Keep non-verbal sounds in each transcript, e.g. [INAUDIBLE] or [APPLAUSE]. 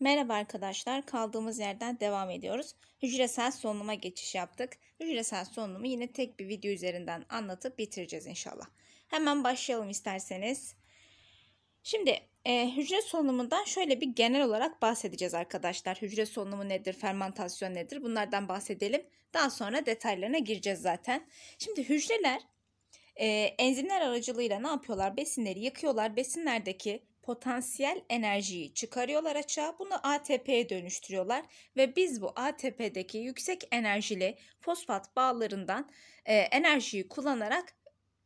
Merhaba arkadaşlar, kaldığımız yerden devam ediyoruz. Hücresel solunuma geçiş yaptık. Hücresel solunumu yine tek bir video üzerinden anlatıp bitireceğiz inşallah. Hemen başlayalım isterseniz. Şimdi e, hücre solunumundan şöyle bir genel olarak bahsedeceğiz arkadaşlar. Hücre solunumu nedir, fermentasyon nedir bunlardan bahsedelim. Daha sonra detaylarına gireceğiz zaten. Şimdi hücreler e, enzimler aracılığıyla ne yapıyorlar? Besinleri yakıyorlar. Besinlerdeki potansiyel enerjiyi çıkarıyorlar açığa. Bunu ATP'ye dönüştürüyorlar ve biz bu ATP'deki yüksek enerjili fosfat bağlarından e, enerjiyi kullanarak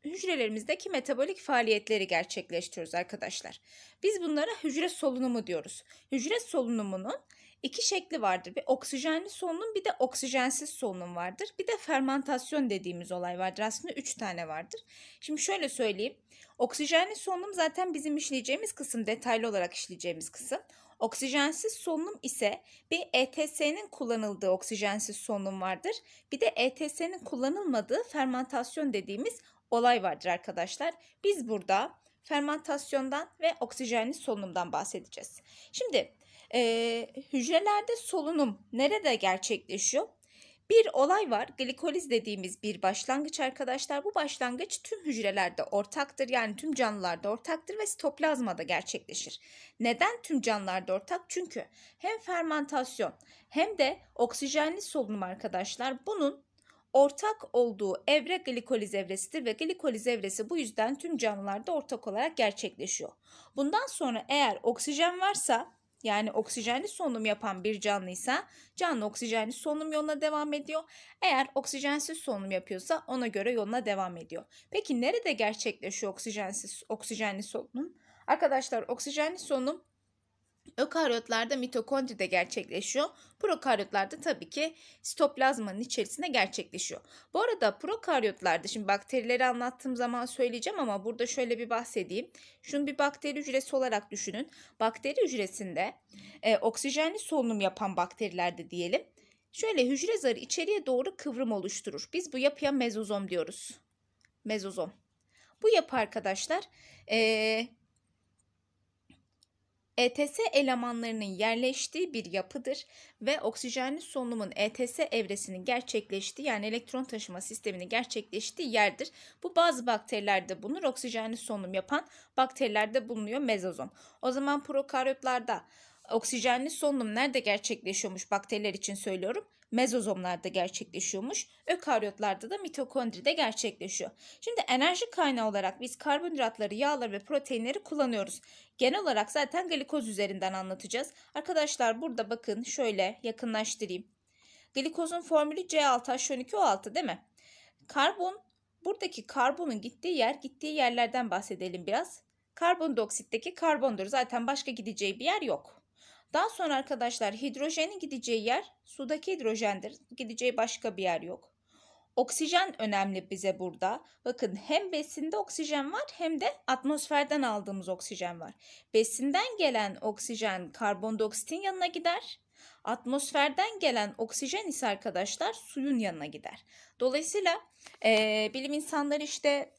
hücrelerimizdeki metabolik faaliyetleri gerçekleştiriyoruz arkadaşlar. Biz bunlara hücre solunumu diyoruz. Hücre solunumunun iki şekli vardır. Bir oksijenli solunum bir de oksijensiz solunum vardır. Bir de fermentasyon dediğimiz olay vardır. Aslında üç tane vardır. Şimdi şöyle söyleyeyim. Oksijenli solunum zaten bizim işleyeceğimiz kısım, detaylı olarak işleyeceğimiz kısım. Oksijensiz solunum ise bir ETS'nin kullanıldığı oksijensiz solunum vardır. Bir de ETS'nin kullanılmadığı fermentasyon dediğimiz olay vardır arkadaşlar. Biz burada fermentasyondan ve oksijenli solunumdan bahsedeceğiz. Şimdi e, hücrelerde solunum nerede gerçekleşiyor? Bir olay var. Glikoliz dediğimiz bir başlangıç arkadaşlar. Bu başlangıç tüm hücrelerde ortaktır. Yani tüm canlılarda ortaktır ve sitoplazmada gerçekleşir. Neden tüm canlılarda ortak? Çünkü hem fermentasyon hem de oksijenli solunum arkadaşlar bunun ortak olduğu evre glikoliz evresidir ve glikoliz evresi bu yüzden tüm canlılarda ortak olarak gerçekleşiyor. Bundan sonra eğer oksijen varsa yani oksijenli solunum yapan bir canlıysa canlı oksijenli solunum yoluna devam ediyor. Eğer oksijensiz solunum yapıyorsa ona göre yoluna devam ediyor. Peki nerede gerçekleşiyor oksijensiz oksijenli solunum? Arkadaşlar oksijenli solunum Ökaryotlarda mitokondri de gerçekleşiyor. Prokaryotlarda tabii ki sitoplazmanın içerisinde gerçekleşiyor. Bu arada prokaryotlarda şimdi bakterileri anlattığım zaman söyleyeceğim ama burada şöyle bir bahsedeyim. Şunu bir bakteri hücresi olarak düşünün. Bakteri hücresinde e, oksijenli solunum yapan bakterilerde diyelim. Şöyle hücre zarı içeriye doğru kıvrım oluşturur. Biz bu yapıya mezozom diyoruz. Mezozom. Bu yapı arkadaşlar e, ETS elemanlarının yerleştiği bir yapıdır ve oksijenli solunumun ETS evresinin gerçekleştiği yani elektron taşıma sisteminin gerçekleştiği yerdir. Bu bazı bakterilerde bulunur. Oksijenli solunum yapan bakterilerde bulunuyor mezozom. O zaman prokaryotlarda oksijenli solunum nerede gerçekleşiyormuş bakteriler için söylüyorum mezozomlarda gerçekleşiyormuş. Ökaryotlarda da mitokondride gerçekleşiyor. Şimdi enerji kaynağı olarak biz karbonhidratları, yağları ve proteinleri kullanıyoruz. Genel olarak zaten glikoz üzerinden anlatacağız. Arkadaşlar burada bakın şöyle yakınlaştırayım. Glikozun formülü C6H12O6 değil mi? Karbon, buradaki karbonun gittiği yer, gittiği yerlerden bahsedelim biraz. Karbondoksitteki karbondur. Zaten başka gideceği bir yer yok. Daha sonra arkadaşlar hidrojenin gideceği yer sudaki hidrojendir. Gideceği başka bir yer yok. Oksijen önemli bize burada. Bakın hem besinde oksijen var hem de atmosferden aldığımız oksijen var. Besinden gelen oksijen karbondioksitin yanına gider. Atmosferden gelen oksijen ise arkadaşlar suyun yanına gider. Dolayısıyla e, bilim insanları işte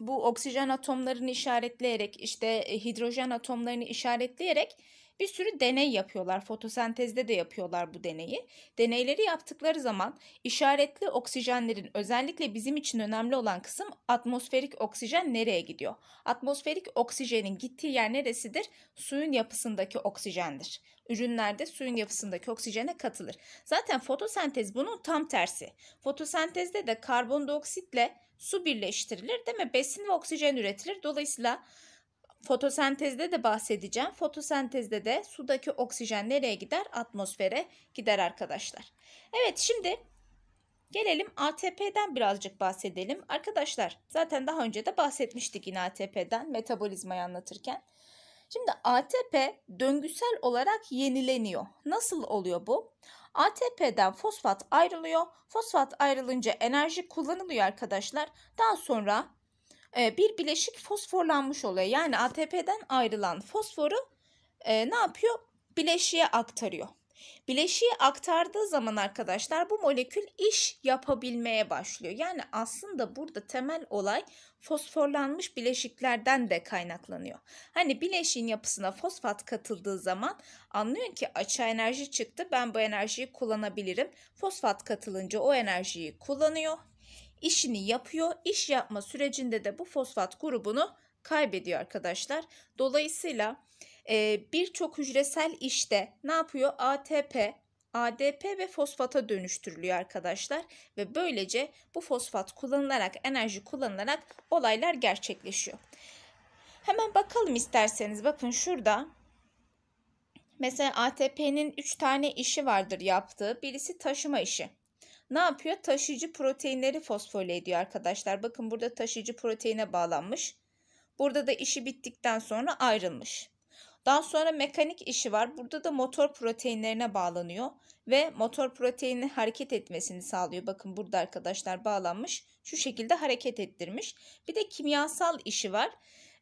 bu oksijen atomlarını işaretleyerek işte e, hidrojen atomlarını işaretleyerek bir sürü deney yapıyorlar. Fotosentezde de yapıyorlar bu deneyi. Deneyleri yaptıkları zaman işaretli oksijenlerin özellikle bizim için önemli olan kısım atmosferik oksijen nereye gidiyor? Atmosferik oksijenin gittiği yer neresidir? Suyun yapısındaki oksijendir. Ürünlerde suyun yapısındaki oksijene katılır. Zaten fotosentez bunun tam tersi. Fotosentezde de karbondioksitle su birleştirilir değil mi? Besin ve oksijen üretilir. Dolayısıyla Fotosentezde de bahsedeceğim. Fotosentezde de sudaki oksijen nereye gider? Atmosfere gider arkadaşlar. Evet şimdi gelelim ATP'den birazcık bahsedelim. Arkadaşlar zaten daha önce de bahsetmiştik yine ATP'den metabolizmayı anlatırken. Şimdi ATP döngüsel olarak yenileniyor. Nasıl oluyor bu? ATP'den fosfat ayrılıyor. Fosfat ayrılınca enerji kullanılıyor arkadaşlar. Daha sonra e, bir bileşik fosforlanmış oluyor. Yani ATP'den ayrılan fosforu e, ne yapıyor? Bileşiğe aktarıyor. Bileşiği aktardığı zaman arkadaşlar bu molekül iş yapabilmeye başlıyor. Yani aslında burada temel olay fosforlanmış bileşiklerden de kaynaklanıyor. Hani bileşiğin yapısına fosfat katıldığı zaman anlıyorsun ki açığa enerji çıktı ben bu enerjiyi kullanabilirim. Fosfat katılınca o enerjiyi kullanıyor işini yapıyor. İş yapma sürecinde de bu fosfat grubunu kaybediyor arkadaşlar. Dolayısıyla e, birçok hücresel işte ne yapıyor? ATP, ADP ve fosfata dönüştürülüyor arkadaşlar ve böylece bu fosfat kullanılarak enerji kullanılarak olaylar gerçekleşiyor. Hemen bakalım isterseniz bakın şurada mesela ATP'nin 3 tane işi vardır yaptığı birisi taşıma işi ne yapıyor? Taşıyıcı proteinleri fosfole ediyor arkadaşlar. Bakın burada taşıyıcı proteine bağlanmış. Burada da işi bittikten sonra ayrılmış. Daha sonra mekanik işi var. Burada da motor proteinlerine bağlanıyor ve motor proteinin hareket etmesini sağlıyor. Bakın burada arkadaşlar bağlanmış. Şu şekilde hareket ettirmiş. Bir de kimyasal işi var.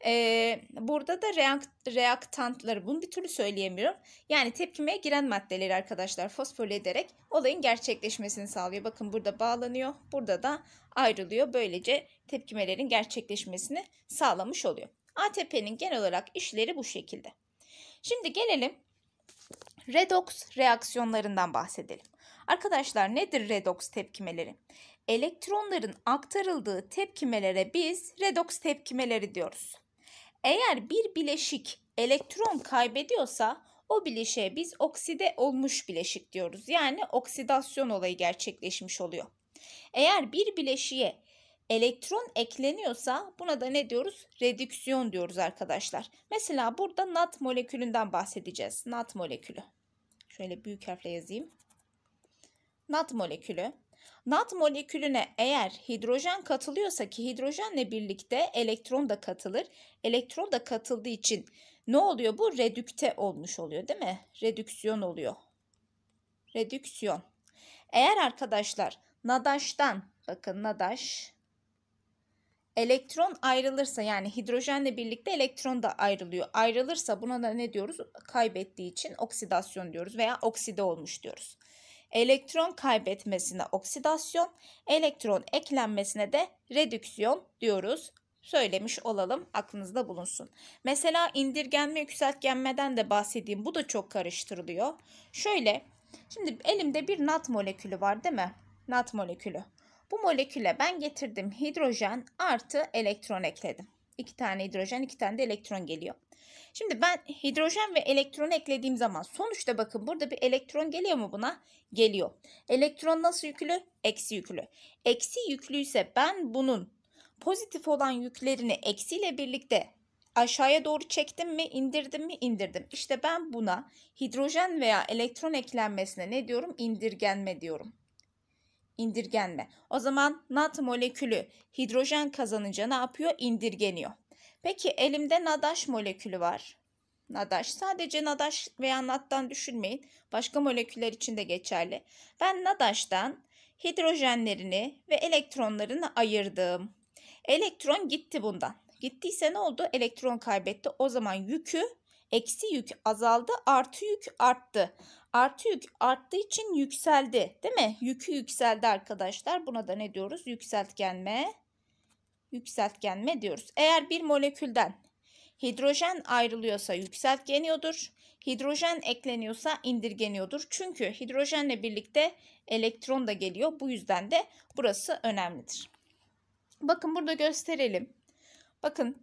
Ee, burada da reakt, reaktantları bunu bir türlü söyleyemiyorum. Yani tepkime giren maddeleri arkadaşlar fosfole ederek olayın gerçekleşmesini sağlıyor. Bakın burada bağlanıyor, burada da ayrılıyor. Böylece tepkimelerin gerçekleşmesini sağlamış oluyor. ATP'nin genel olarak işleri bu şekilde. Şimdi gelelim redox reaksiyonlarından bahsedelim. Arkadaşlar nedir redox tepkimeleri? Elektronların aktarıldığı tepkimelere biz redox tepkimeleri diyoruz. Eğer bir bileşik elektron kaybediyorsa o bileşiğe biz okside olmuş bileşik diyoruz. Yani oksidasyon olayı gerçekleşmiş oluyor. Eğer bir bileşiğe elektron ekleniyorsa buna da ne diyoruz? Redüksiyon diyoruz arkadaşlar. Mesela burada nat molekülünden bahsedeceğiz. Nat molekülü. Şöyle büyük harfle yazayım. Nat molekülü. NAD molekülüne eğer hidrojen katılıyorsa ki hidrojenle birlikte elektron da katılır. Elektron da katıldığı için ne oluyor bu? Redükte olmuş oluyor değil mi? Redüksiyon oluyor. Redüksiyon. Eğer arkadaşlar nadaştan bakın nadaş elektron ayrılırsa yani hidrojenle birlikte elektron da ayrılıyor. Ayrılırsa buna da ne diyoruz? Kaybettiği için oksidasyon diyoruz veya okside olmuş diyoruz elektron kaybetmesine oksidasyon, elektron eklenmesine de redüksiyon diyoruz. Söylemiş olalım aklınızda bulunsun. Mesela indirgenme yükseltgenmeden de bahsedeyim. Bu da çok karıştırılıyor. Şöyle şimdi elimde bir nat molekülü var değil mi? Nat molekülü. Bu moleküle ben getirdim hidrojen artı elektron ekledim. İki tane hidrojen iki tane de elektron geliyor. Şimdi ben hidrojen ve elektron eklediğim zaman sonuçta bakın burada bir elektron geliyor mu buna? Geliyor. Elektron nasıl yüklü? Eksi yüklü. Eksi yüklüyse ben bunun pozitif olan yüklerini eksiyle birlikte aşağıya doğru çektim mi indirdim mi indirdim. İşte ben buna hidrojen veya elektron eklenmesine ne diyorum? İndirgenme diyorum. İndirgenme. O zaman nat molekülü hidrojen kazanınca ne yapıyor? İndirgeniyor. Peki elimde nadaş molekülü var. Nadaş sadece nadaş veya nattan düşünmeyin. Başka moleküller için de geçerli. Ben nadaştan hidrojenlerini ve elektronlarını ayırdım. Elektron gitti bundan. Gittiyse ne oldu? Elektron kaybetti. O zaman yükü eksi yük azaldı, artı yük arttı. Artı yük arttığı için yükseldi, değil mi? Yükü yükseldi arkadaşlar. Buna da ne diyoruz? Yükseltgenme yükseltgenme diyoruz. Eğer bir molekülden hidrojen ayrılıyorsa yükseltgeniyordur. Hidrojen ekleniyorsa indirgeniyordur. Çünkü hidrojenle birlikte elektron da geliyor. Bu yüzden de burası önemlidir. Bakın burada gösterelim. Bakın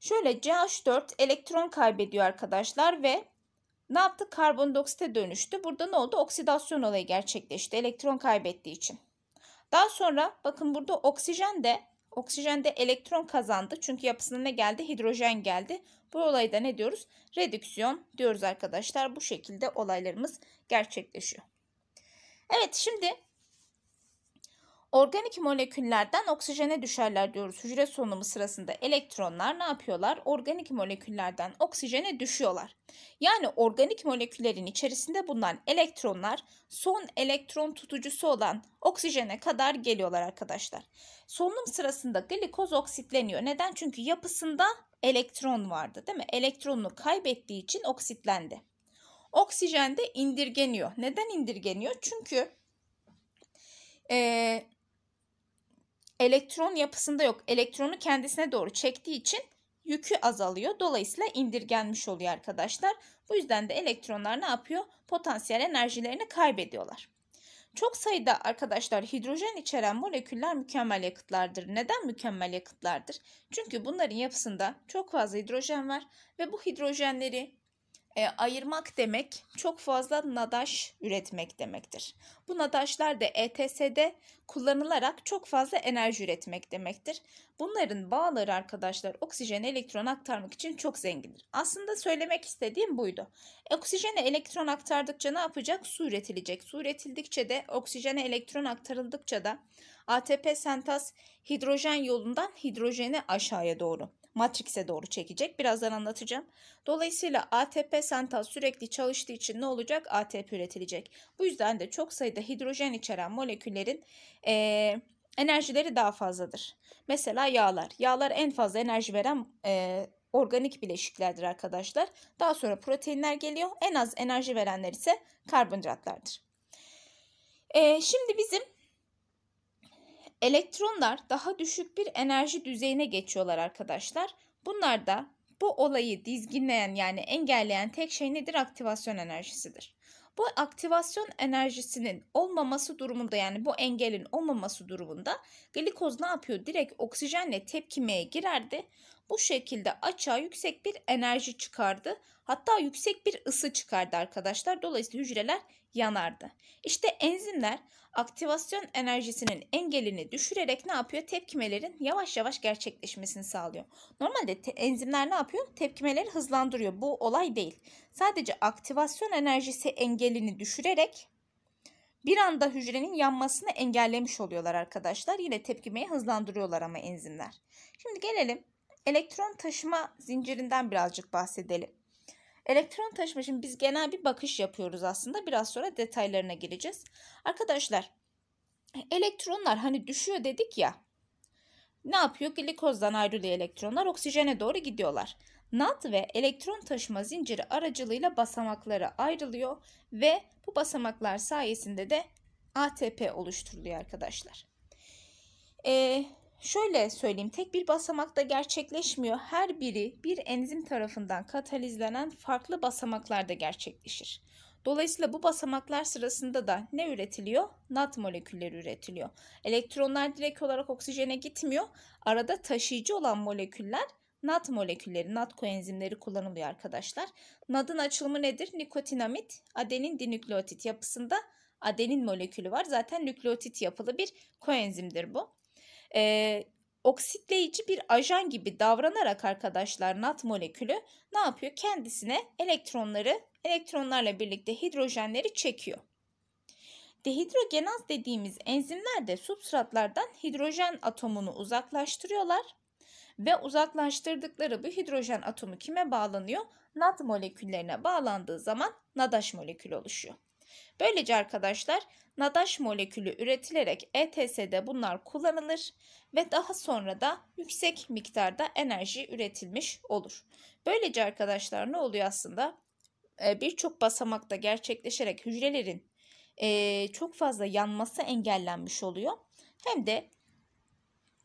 şöyle CH4 elektron kaybediyor arkadaşlar ve ne yaptı? Karbondioksite dönüştü. Burada ne oldu? Oksidasyon olayı gerçekleşti elektron kaybettiği için. Daha sonra bakın burada oksijen de Oksijen de elektron kazandı. Çünkü yapısına ne geldi? Hidrojen geldi. Bu olayı ne diyoruz? Redüksiyon diyoruz arkadaşlar. Bu şekilde olaylarımız gerçekleşiyor. Evet şimdi Organik moleküllerden oksijene düşerler diyoruz. Hücre solunumu sırasında elektronlar ne yapıyorlar? Organik moleküllerden oksijene düşüyorlar. Yani organik moleküllerin içerisinde bulunan elektronlar son elektron tutucusu olan oksijene kadar geliyorlar arkadaşlar. Solunum sırasında glikoz oksitleniyor. Neden? Çünkü yapısında elektron vardı değil mi? Elektronunu kaybettiği için oksitlendi. Oksijen de indirgeniyor. Neden indirgeniyor? Çünkü... Ee, elektron yapısında yok. Elektronu kendisine doğru çektiği için yükü azalıyor. Dolayısıyla indirgenmiş oluyor arkadaşlar. Bu yüzden de elektronlar ne yapıyor? Potansiyel enerjilerini kaybediyorlar. Çok sayıda arkadaşlar hidrojen içeren moleküller mükemmel yakıtlardır. Neden mükemmel yakıtlardır? Çünkü bunların yapısında çok fazla hidrojen var ve bu hidrojenleri e, ayırmak demek çok fazla nadaş üretmek demektir. Bu nadaşlar da ETS'de kullanılarak çok fazla enerji üretmek demektir. Bunların bağları arkadaşlar oksijen elektron aktarmak için çok zengindir. Aslında söylemek istediğim buydu. Oksijene elektron aktardıkça ne yapacak? Su üretilecek. Su üretildikçe de oksijene elektron aktarıldıkça da ATP sentaz hidrojen yolundan hidrojeni aşağıya doğru Matrix'e doğru çekecek. Birazdan anlatacağım. Dolayısıyla ATP sentaz sürekli çalıştığı için ne olacak? ATP üretilecek. Bu yüzden de çok sayıda hidrojen içeren moleküllerin e, enerjileri daha fazladır. Mesela yağlar. Yağlar en fazla enerji veren e, organik bileşiklerdir arkadaşlar. Daha sonra proteinler geliyor. En az enerji verenler ise karbonhidratlardır. E, şimdi bizim Elektronlar daha düşük bir enerji düzeyine geçiyorlar arkadaşlar. Bunlar da bu olayı dizginleyen yani engelleyen tek şey nedir? Aktivasyon enerjisidir. Bu aktivasyon enerjisinin olmaması durumunda yani bu engelin olmaması durumunda glikoz ne yapıyor? Direkt oksijenle tepkimeye girerdi. Bu şekilde açığa yüksek bir enerji çıkardı. Hatta yüksek bir ısı çıkardı arkadaşlar. Dolayısıyla hücreler yanardı. İşte enzimler aktivasyon enerjisinin engelini düşürerek ne yapıyor? Tepkimelerin yavaş yavaş gerçekleşmesini sağlıyor. Normalde enzimler ne yapıyor? Tepkimeleri hızlandırıyor. Bu olay değil. Sadece aktivasyon enerjisi engelini düşürerek bir anda hücrenin yanmasını engellemiş oluyorlar arkadaşlar. Yine tepkimeyi hızlandırıyorlar ama enzimler. Şimdi gelelim elektron taşıma zincirinden birazcık bahsedelim. Elektron taşıma şimdi biz genel bir bakış yapıyoruz aslında. Biraz sonra detaylarına gireceğiz. Arkadaşlar elektronlar hani düşüyor dedik ya. Ne yapıyor? Glikozdan ayrılıyor elektronlar oksijene doğru gidiyorlar. NAD ve elektron taşıma zinciri aracılığıyla basamaklara ayrılıyor ve bu basamaklar sayesinde de ATP oluşturuluyor arkadaşlar. Ee, Şöyle söyleyeyim tek bir basamakta gerçekleşmiyor. Her biri bir enzim tarafından katalizlenen farklı basamaklarda gerçekleşir. Dolayısıyla bu basamaklar sırasında da ne üretiliyor? Nat molekülleri üretiliyor. Elektronlar direkt olarak oksijene gitmiyor. Arada taşıyıcı olan moleküller NAD molekülleri, NAD koenzimleri kullanılıyor arkadaşlar. NAD'ın açılımı nedir? Nikotinamit, adenin dinükleotit yapısında adenin molekülü var. Zaten nükleotit yapılı bir koenzimdir bu e, oksitleyici bir ajan gibi davranarak arkadaşlar nat molekülü ne yapıyor? Kendisine elektronları, elektronlarla birlikte hidrojenleri çekiyor. Dehidrogenaz dediğimiz enzimler de substratlardan hidrojen atomunu uzaklaştırıyorlar ve uzaklaştırdıkları bu hidrojen atomu kime bağlanıyor? NAD moleküllerine bağlandığı zaman NADAŞ molekülü oluşuyor. Böylece arkadaşlar nadaş molekülü üretilerek ETS'de bunlar kullanılır ve daha sonra da yüksek miktarda enerji üretilmiş olur. Böylece arkadaşlar ne oluyor aslında? Ee, birçok basamakta gerçekleşerek hücrelerin çok fazla yanması engellenmiş oluyor. Hem de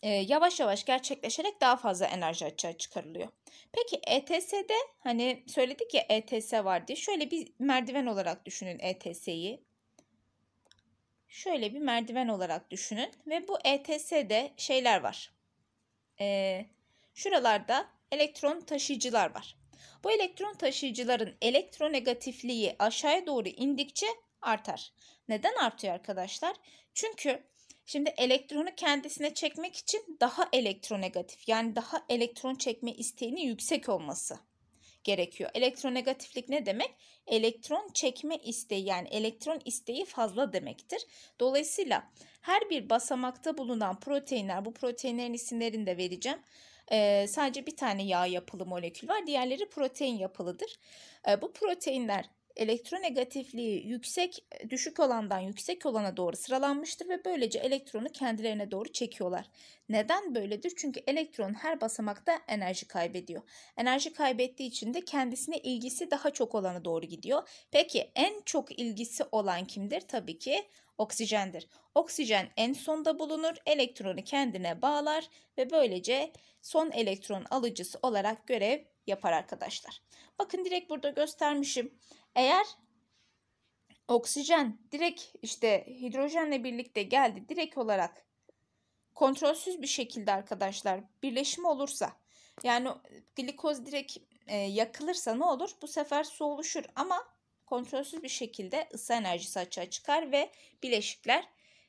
e, yavaş yavaş gerçekleşerek daha fazla enerji açığa çıkarılıyor. Peki ETS'de hani söyledik ya ETS var diye şöyle bir merdiven olarak düşünün ETS'yi. Şöyle bir merdiven olarak düşünün ve bu ETS'de şeyler var. E, şuralarda elektron taşıyıcılar var. Bu elektron taşıyıcıların elektronegatifliği aşağıya doğru indikçe artar. Neden artıyor arkadaşlar? Çünkü Şimdi elektronu kendisine çekmek için daha elektronegatif yani daha elektron çekme isteğinin yüksek olması gerekiyor. Elektronegatiflik ne demek? Elektron çekme isteği yani elektron isteği fazla demektir. Dolayısıyla her bir basamakta bulunan proteinler bu proteinlerin isimlerini de vereceğim. Ee, sadece bir tane yağ yapılı molekül var. Diğerleri protein yapılıdır. Ee, bu proteinler elektronegatifliği yüksek e, düşük olandan yüksek olana doğru sıralanmıştır ve böylece elektronu kendilerine doğru çekiyorlar. Neden böyledir? Çünkü elektron her basamakta enerji kaybediyor. Enerji kaybettiği için de kendisine ilgisi daha çok olana doğru gidiyor. Peki en çok ilgisi olan kimdir? Tabii ki oksijendir. Oksijen en sonda bulunur, elektronu kendine bağlar ve böylece son elektron alıcısı olarak görev yapar arkadaşlar. Bakın direkt burada göstermişim. Eğer oksijen direkt işte hidrojenle birlikte geldi direkt olarak kontrolsüz bir şekilde arkadaşlar birleşme olursa yani glikoz direkt e, yakılırsa ne olur? Bu sefer su oluşur ama kontrolsüz bir şekilde ısı enerjisi açığa çıkar ve bileşikler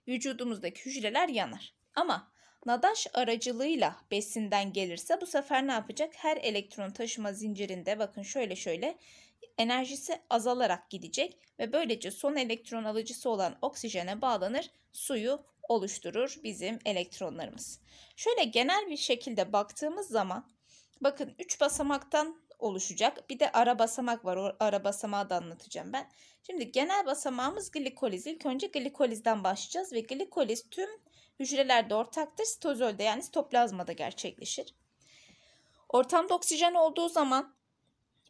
vücudumuzdaki hücreler yanar. Ama nadaş aracılığıyla besinden gelirse bu sefer ne yapacak? Her elektron taşıma zincirinde bakın şöyle şöyle enerjisi azalarak gidecek ve böylece son elektron alıcısı olan oksijene bağlanır, suyu oluşturur bizim elektronlarımız. Şöyle genel bir şekilde baktığımız zaman bakın 3 basamaktan oluşacak. Bir de ara basamak var. O ara basamağı da anlatacağım ben. Şimdi genel basamağımız glikoliz. İlk önce glikolizden başlayacağız ve glikoliz tüm Hücrelerde ortaktır. Sitozolde yani sitoplazmada gerçekleşir. Ortamda oksijen olduğu zaman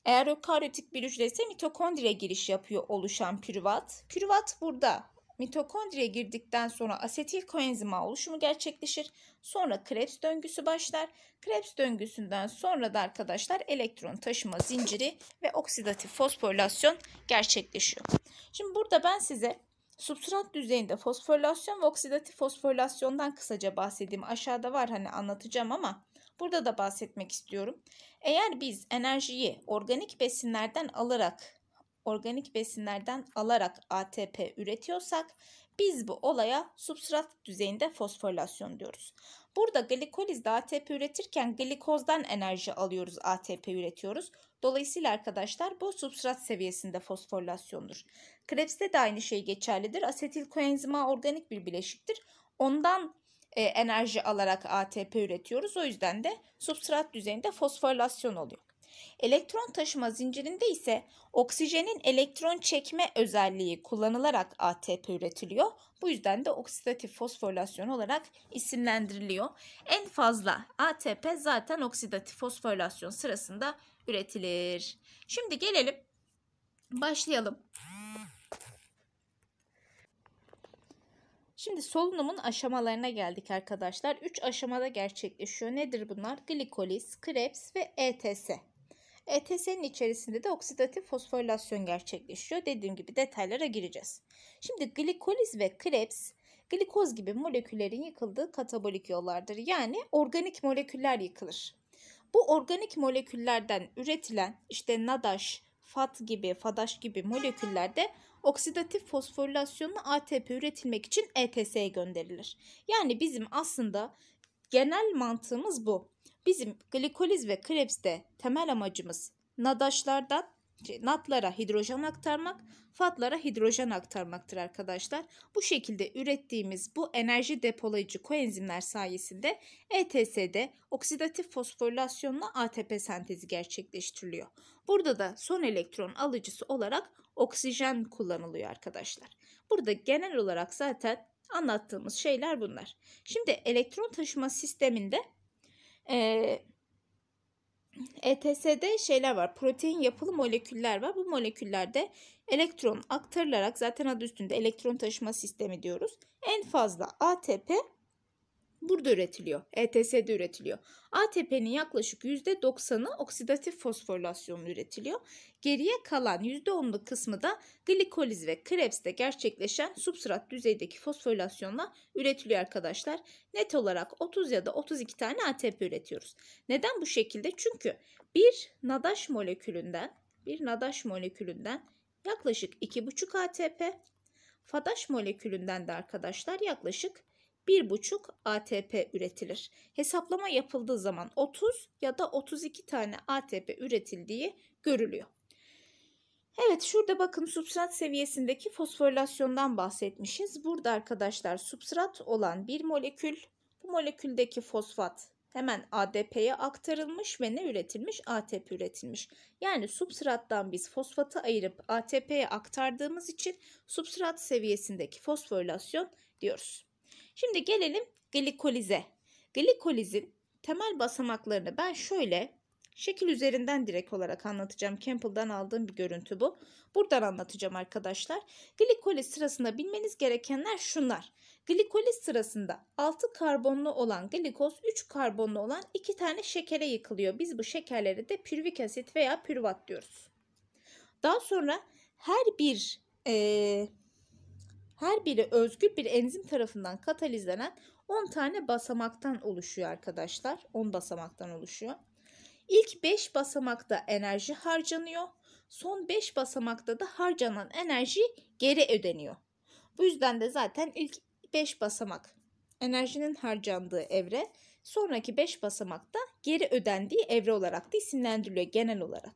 eğer ökaryotik bir hücre ise mitokondriye giriş yapıyor oluşan pürüvat. Pürüvat burada mitokondriye girdikten sonra asetil koenzima oluşumu gerçekleşir. Sonra Krebs döngüsü başlar. Krebs döngüsünden sonra da arkadaşlar elektron taşıma zinciri ve oksidatif fosforilasyon gerçekleşiyor. Şimdi burada ben size Substrat düzeyinde fosforilasyon ve oksidatif fosforilasyondan kısaca bahsedeyim. Aşağıda var hani anlatacağım ama burada da bahsetmek istiyorum. Eğer biz enerjiyi organik besinlerden alarak organik besinlerden alarak ATP üretiyorsak biz bu olaya substrat düzeyinde fosforilasyon diyoruz. Burada glikolizde ATP üretirken glikozdan enerji alıyoruz, ATP üretiyoruz. Dolayısıyla arkadaşlar bu substrat seviyesinde fosforilasyondur. Krebs'te de aynı şey geçerlidir. Asetil koenzima organik bir bileşiktir. Ondan e, enerji alarak ATP üretiyoruz. O yüzden de substrat düzeyinde fosforilasyon oluyor. Elektron taşıma zincirinde ise oksijenin elektron çekme özelliği kullanılarak ATP üretiliyor. Bu yüzden de oksidatif fosforilasyon olarak isimlendiriliyor. En fazla ATP zaten oksidatif fosforilasyon sırasında üretilir. Şimdi gelelim başlayalım. Şimdi solunumun aşamalarına geldik arkadaşlar. 3 aşamada gerçekleşiyor. Nedir bunlar? Glikoliz, Krebs ve ETS. ETS'nin içerisinde de oksidatif fosforilasyon gerçekleşiyor. Dediğim gibi detaylara gireceğiz. Şimdi glikoliz ve Krebs glikoz gibi moleküllerin yıkıldığı katabolik yollardır. Yani organik moleküller yıkılır. Bu organik moleküllerden üretilen işte nadaş, fat gibi, fadaş gibi moleküllerde oksidatif fosforilasyonla ATP üretilmek için ETS'ye gönderilir. Yani bizim aslında genel mantığımız bu. Bizim glikoliz ve Krebs'te temel amacımız nadaşlardan şey, natlara hidrojen aktarmak, fatlara hidrojen aktarmaktır arkadaşlar. Bu şekilde ürettiğimiz bu enerji depolayıcı koenzimler sayesinde ETS'de oksidatif fosforilasyonla ATP sentezi gerçekleştiriliyor. Burada da son elektron alıcısı olarak oksijen kullanılıyor arkadaşlar. Burada genel olarak zaten anlattığımız şeyler bunlar. Şimdi elektron taşıma sisteminde e, ETS'de şeyler var. Protein yapılı moleküller var. Bu moleküllerde elektron aktarılarak zaten adı üstünde elektron taşıma sistemi diyoruz. En fazla ATP burada üretiliyor. ETS'de üretiliyor. ATP'nin yaklaşık %90'ı oksidatif fosforilasyonla üretiliyor. Geriye kalan %10'luk kısmı da glikoliz ve Krebs'te gerçekleşen substrat düzeydeki fosforilasyonla üretiliyor arkadaşlar. Net olarak 30 ya da 32 tane ATP üretiyoruz. Neden bu şekilde? Çünkü bir nadaş molekülünden bir nadaş molekülünden yaklaşık 2,5 ATP, fadaş molekülünden de arkadaşlar yaklaşık 1,5 ATP üretilir. Hesaplama yapıldığı zaman 30 ya da 32 tane ATP üretildiği görülüyor. Evet şurada bakın substrat seviyesindeki fosforilasyondan bahsetmişiz. Burada arkadaşlar substrat olan bir molekül bu moleküldeki fosfat hemen ADP'ye aktarılmış ve ne üretilmiş? ATP üretilmiş. Yani substrattan biz fosfatı ayırıp ATP'ye aktardığımız için substrat seviyesindeki fosforilasyon diyoruz. Şimdi gelelim glikolize. Glikolizin temel basamaklarını ben şöyle şekil üzerinden direkt olarak anlatacağım. Campbell'dan aldığım bir görüntü bu. Buradan anlatacağım arkadaşlar. Glikoliz sırasında bilmeniz gerekenler şunlar. Glikoliz sırasında 6 karbonlu olan glikoz 3 karbonlu olan 2 tane şekere yıkılıyor. Biz bu şekerleri de pürvik asit veya pürvat diyoruz. Daha sonra her bir e, her biri özgür bir enzim tarafından katalizlenen 10 tane basamaktan oluşuyor arkadaşlar. 10 basamaktan oluşuyor. İlk 5 basamakta enerji harcanıyor. Son 5 basamakta da harcanan enerji geri ödeniyor. Bu yüzden de zaten ilk 5 basamak enerjinin harcandığı evre, sonraki 5 basamakta geri ödendiği evre olarak da isimlendiriliyor genel olarak.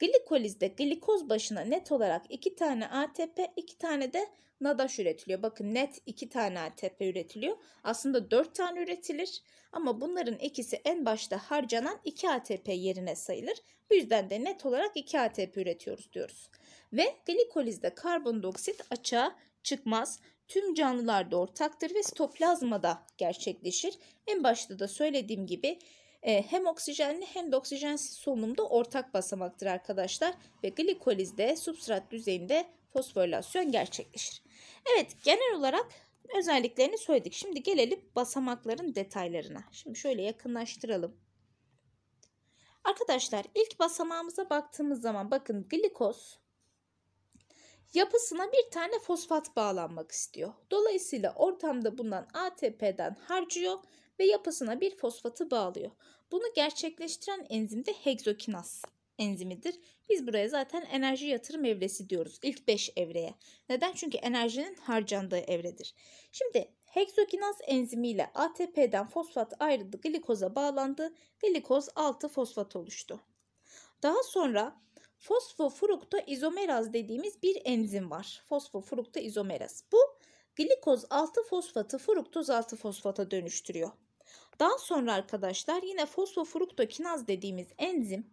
Glikolizde glikoz başına net olarak 2 tane ATP, 2 tane de NADAŞ üretiliyor. Bakın net 2 tane ATP üretiliyor. Aslında 4 tane üretilir ama bunların ikisi en başta harcanan 2 ATP yerine sayılır. Bu yüzden de net olarak 2 ATP üretiyoruz diyoruz. Ve glikolizde karbondioksit açığa çıkmaz. Tüm canlılarda ortaktır ve sitoplazmada gerçekleşir. En başta da söylediğim gibi e, hem oksijenli hem de oksijensiz solunumda ortak basamaktır arkadaşlar ve glikolizde substrat düzeyinde fosforilasyon gerçekleşir. Evet genel olarak özelliklerini söyledik. Şimdi gelelim basamakların detaylarına. Şimdi şöyle yakınlaştıralım. Arkadaşlar ilk basamağımıza baktığımız zaman bakın glikoz yapısına bir tane fosfat bağlanmak istiyor. Dolayısıyla ortamda bundan ATP'den harcıyor ve yapısına bir fosfatı bağlıyor. Bunu gerçekleştiren enzim de hegzokinaz enzimidir. Biz buraya zaten enerji yatırım evresi diyoruz. İlk 5 evreye. Neden? Çünkü enerjinin harcandığı evredir. Şimdi heksokinaz enzimiyle ATP'den fosfat ayrıldı, glikoza bağlandı, glikoz 6 fosfat oluştu. Daha sonra fosfofrukta izomeraz dediğimiz bir enzim var. Fosfofrukta izomeraz. Bu glikoz 6 fosfatı fruktoz 6 fosfata dönüştürüyor. Daha sonra arkadaşlar yine fosfofruktokinaz dediğimiz enzim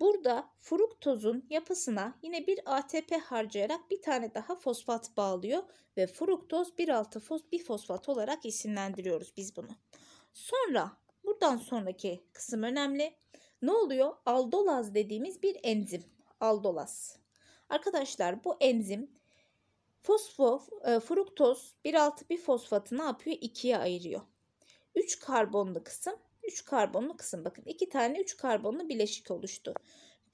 burada fruktozun yapısına yine bir ATP harcayarak bir tane daha fosfat bağlıyor ve fruktoz 1,6 fos fosfat olarak isimlendiriyoruz biz bunu. Sonra buradan sonraki kısım önemli. Ne oluyor? Aldolaz dediğimiz bir enzim. Aldolaz. Arkadaşlar bu enzim fosfo, e, fruktoz 1,6 bir fosfatı ne yapıyor? 2'ye ayırıyor. 3 karbonlu kısım 3 karbonlu kısım bakın 2 tane 3 karbonlu bileşik oluştu.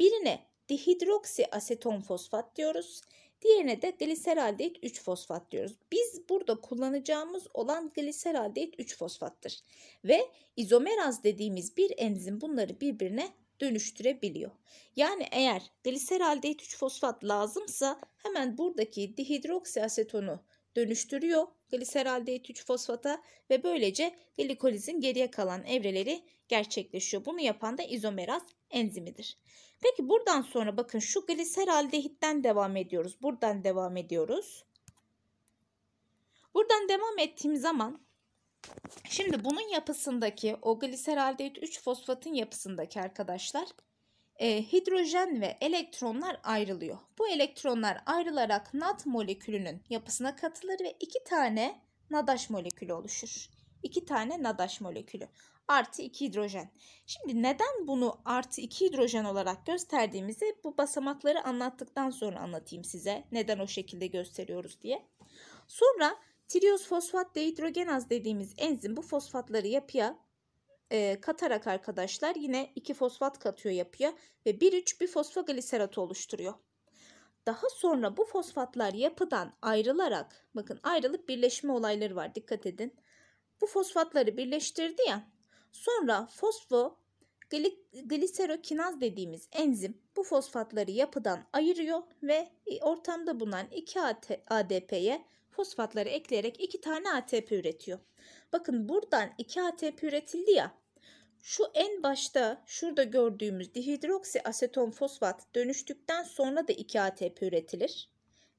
Birine dihidroksi aseton fosfat diyoruz. Diğerine de gliseraldehit 3 fosfat diyoruz. Biz burada kullanacağımız olan gliseraldehit 3 fosfattır. Ve izomeraz dediğimiz bir enzim bunları birbirine dönüştürebiliyor. Yani eğer gliseraldehit 3 fosfat lazımsa hemen buradaki dihidroksi asetonu dönüştürüyor gliserol D3 fosfata ve böylece glikolizin geriye kalan evreleri gerçekleşiyor. Bunu yapan da izomeraz enzimidir. Peki buradan sonra bakın şu gliseraldehitten devam ediyoruz. Buradan devam ediyoruz. Buradan devam ettiğim zaman şimdi bunun yapısındaki o gliseraldehit 3 fosfatın yapısındaki arkadaşlar e, hidrojen ve elektronlar ayrılıyor. Bu elektronlar ayrılarak NAD molekülünün yapısına katılır ve iki tane nadaş molekülü oluşur. İki tane nadaş molekülü artı 2 hidrojen. Şimdi neden bunu artı 2 hidrojen olarak gösterdiğimizi bu basamakları anlattıktan sonra anlatayım size. Neden o şekilde gösteriyoruz diye. Sonra trios fosfat dehidrogenaz dediğimiz enzim bu fosfatları yapıya e, katarak arkadaşlar yine 2 fosfat katıyor yapıyor ve 1-3 bir fosfogaliserat oluşturuyor. Daha sonra bu fosfatlar yapıdan ayrılarak bakın ayrılıp birleşme olayları var dikkat edin. Bu fosfatları birleştirdi ya sonra fosfogliserokinaz dediğimiz enzim bu fosfatları yapıdan ayırıyor ve e, ortamda bulunan 2 ADP'ye fosfatları ekleyerek 2 tane ATP üretiyor. Bakın buradan 2 ATP üretildi ya şu en başta şurada gördüğümüz dihidroksi aseton fosfat dönüştükten sonra da 2 ATP üretilir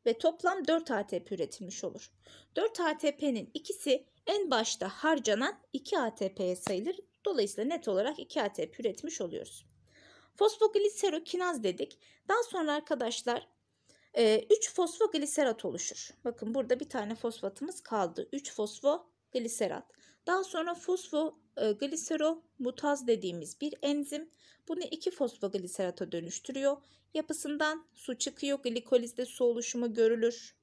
ve toplam 4 ATP üretilmiş olur. 4 ATP'nin ikisi en başta harcanan 2 ATP'ye sayılır. Dolayısıyla net olarak 2 ATP üretmiş oluyoruz. Fosfogliserokinaz dedik. Daha sonra arkadaşlar 3 e, fosfogliserat oluşur. Bakın burada bir tane fosfatımız kaldı. 3 fosfogliserat. Daha sonra e, mutaz dediğimiz bir enzim bunu 2 fosfogliserata dönüştürüyor. Yapısından su çıkıyor. Glikolizde su oluşumu görülür.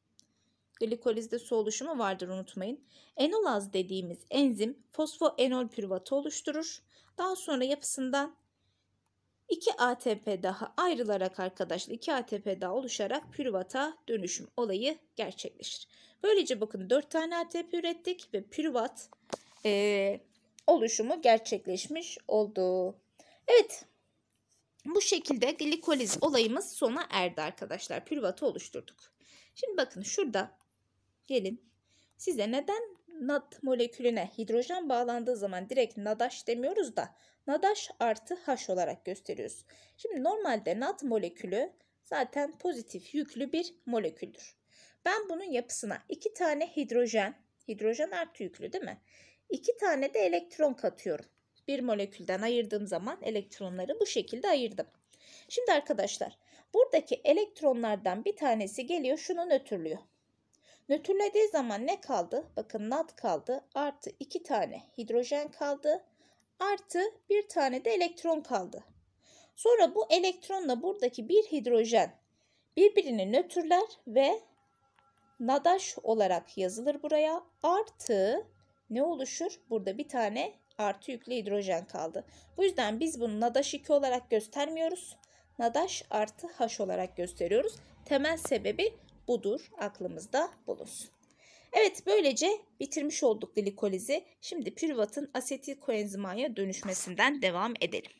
Glikolizde su oluşumu vardır unutmayın. Enolaz dediğimiz enzim fosfoenol pürvatı oluşturur. Daha sonra yapısından 2 ATP daha ayrılarak arkadaşlar 2 ATP daha oluşarak pürvata dönüşüm olayı gerçekleşir. Böylece bakın 4 tane ATP ürettik ve pürvat e, oluşumu gerçekleşmiş oldu. Evet bu şekilde glikoliz olayımız sona erdi arkadaşlar. Pürvatı oluşturduk. Şimdi bakın şurada gelin size neden NAD molekülüne hidrojen bağlandığı zaman direkt NADH demiyoruz da NADH artı H olarak gösteriyoruz. Şimdi normalde NAD molekülü zaten pozitif yüklü bir moleküldür. Ben bunun yapısına iki tane hidrojen, hidrojen artı yüklü değil mi? 2 tane de elektron katıyorum. Bir molekülden ayırdığım zaman elektronları bu şekilde ayırdım. Şimdi arkadaşlar buradaki elektronlardan bir tanesi geliyor şunu nötrlüyor. Nötrlediği zaman ne kaldı? Bakın nat kaldı artı 2 tane hidrojen kaldı artı bir tane de elektron kaldı. Sonra bu elektronla buradaki bir hidrojen birbirini nötrler ve nadaş olarak yazılır buraya. Artı ne oluşur? Burada bir tane artı yüklü hidrojen kaldı. Bu yüzden biz bunu nadaş 2 olarak göstermiyoruz. Nadaş artı H olarak gösteriyoruz. Temel sebebi budur. Aklımızda bulunsun. Evet böylece bitirmiş olduk glikolizi. Şimdi pürüvatın asetil koenzimaya dönüşmesinden devam edelim.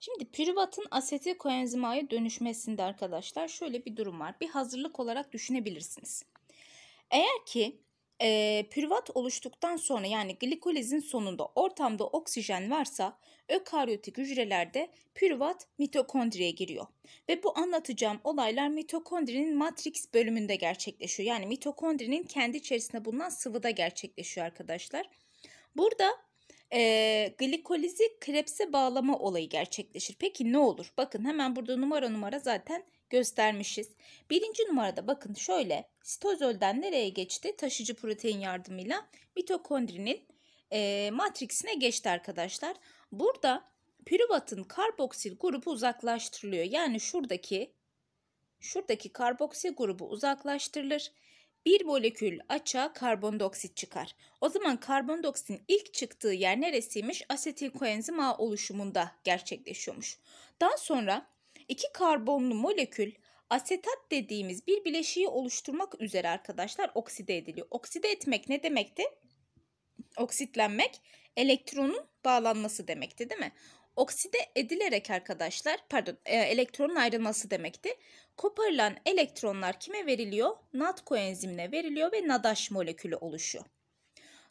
Şimdi pürüvatın asetil koenzimaya dönüşmesinde arkadaşlar şöyle bir durum var. Bir hazırlık olarak düşünebilirsiniz. Eğer ki e, pürvat oluştuktan sonra yani glikolizin sonunda ortamda oksijen varsa ökaryotik hücrelerde pürvat mitokondriye giriyor. Ve bu anlatacağım olaylar mitokondrinin matrix bölümünde gerçekleşiyor. Yani mitokondrinin kendi içerisinde bulunan sıvıda gerçekleşiyor arkadaşlar. Burada e, glikolizi krepse bağlama olayı gerçekleşir. Peki ne olur? Bakın hemen burada numara numara zaten göstermişiz. Birinci numarada bakın şöyle sitozolden nereye geçti? Taşıcı protein yardımıyla mitokondrinin e, matriksine geçti arkadaşlar. Burada piruvatın karboksil grubu uzaklaştırılıyor. Yani şuradaki şuradaki karboksil grubu uzaklaştırılır. Bir molekül açığa karbondoksit çıkar. O zaman karbondoksitin ilk çıktığı yer neresiymiş? Asetil koenzim A oluşumunda gerçekleşiyormuş. Daha sonra iki karbonlu molekül asetat dediğimiz bir bileşiği oluşturmak üzere arkadaşlar okside ediliyor. Okside etmek ne demekti? Oksitlenmek elektronun bağlanması demekti değil mi? Okside edilerek arkadaşlar pardon e, elektronun ayrılması demekti. Koparılan elektronlar kime veriliyor? NAD koenzimine veriliyor ve NADH molekülü oluşuyor.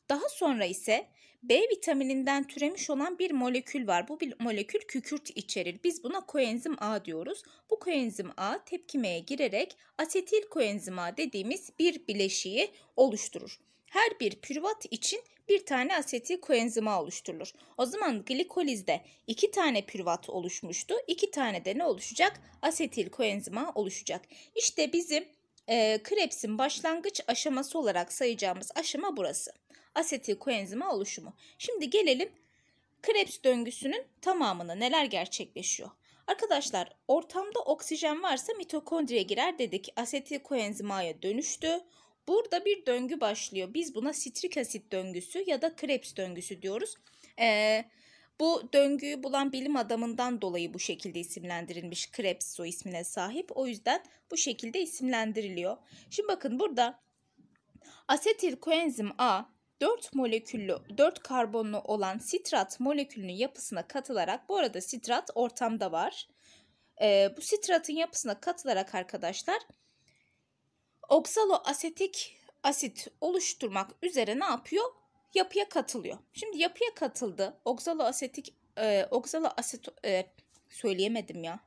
Daha sonra ise B vitamininden türemiş olan bir molekül var. Bu bir molekül kükürt içerir. Biz buna koenzim A diyoruz. Bu koenzim A tepkimeye girerek asetil koenzim A dediğimiz bir bileşiği oluşturur. Her bir pürvat için bir tane asetil koenzima oluşturulur. O zaman glikolizde iki tane pürvat oluşmuştu. İki tane de ne oluşacak? Asetil koenzima oluşacak. İşte bizim e, krepsin başlangıç aşaması olarak sayacağımız aşama burası asetil koenzime oluşumu. Şimdi gelelim Krebs döngüsünün tamamına neler gerçekleşiyor? Arkadaşlar ortamda oksijen varsa mitokondriye girer dedik. Asetil koenzimaya dönüştü. Burada bir döngü başlıyor. Biz buna sitrik asit döngüsü ya da Krebs döngüsü diyoruz. Ee, bu döngüyü bulan bilim adamından dolayı bu şekilde isimlendirilmiş Krebs soy ismine sahip. O yüzden bu şekilde isimlendiriliyor. Şimdi bakın burada asetil koenzim A 4 moleküllü 4 karbonlu olan sitrat molekülünün yapısına katılarak bu arada sitrat ortamda var. E, bu sitratın yapısına katılarak arkadaşlar oksaloasetik asit oluşturmak üzere ne yapıyor? Yapıya katılıyor. Şimdi yapıya katıldı. Oksaloasetik e, oksaloaset e, söyleyemedim ya.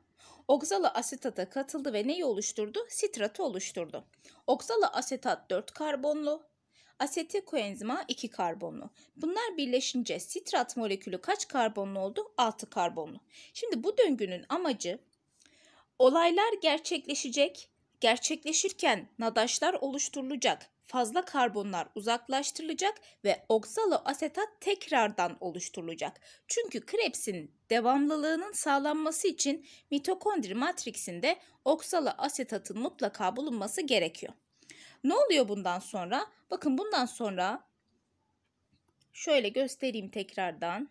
Oksala asetata katıldı ve neyi oluşturdu? Sitratı oluşturdu. Oksala asetat 4 karbonlu, Asetil koenzima 2 karbonlu. Bunlar birleşince sitrat molekülü kaç karbonlu oldu? 6 karbonlu. Şimdi bu döngünün amacı olaylar gerçekleşecek. Gerçekleşirken nadaşlar oluşturulacak. Fazla karbonlar uzaklaştırılacak ve oksaloasetat tekrardan oluşturulacak. Çünkü krepsin devamlılığının sağlanması için mitokondri matrisinde oksaloasetatın mutlaka bulunması gerekiyor. Ne oluyor bundan sonra? Bakın bundan sonra şöyle göstereyim tekrardan.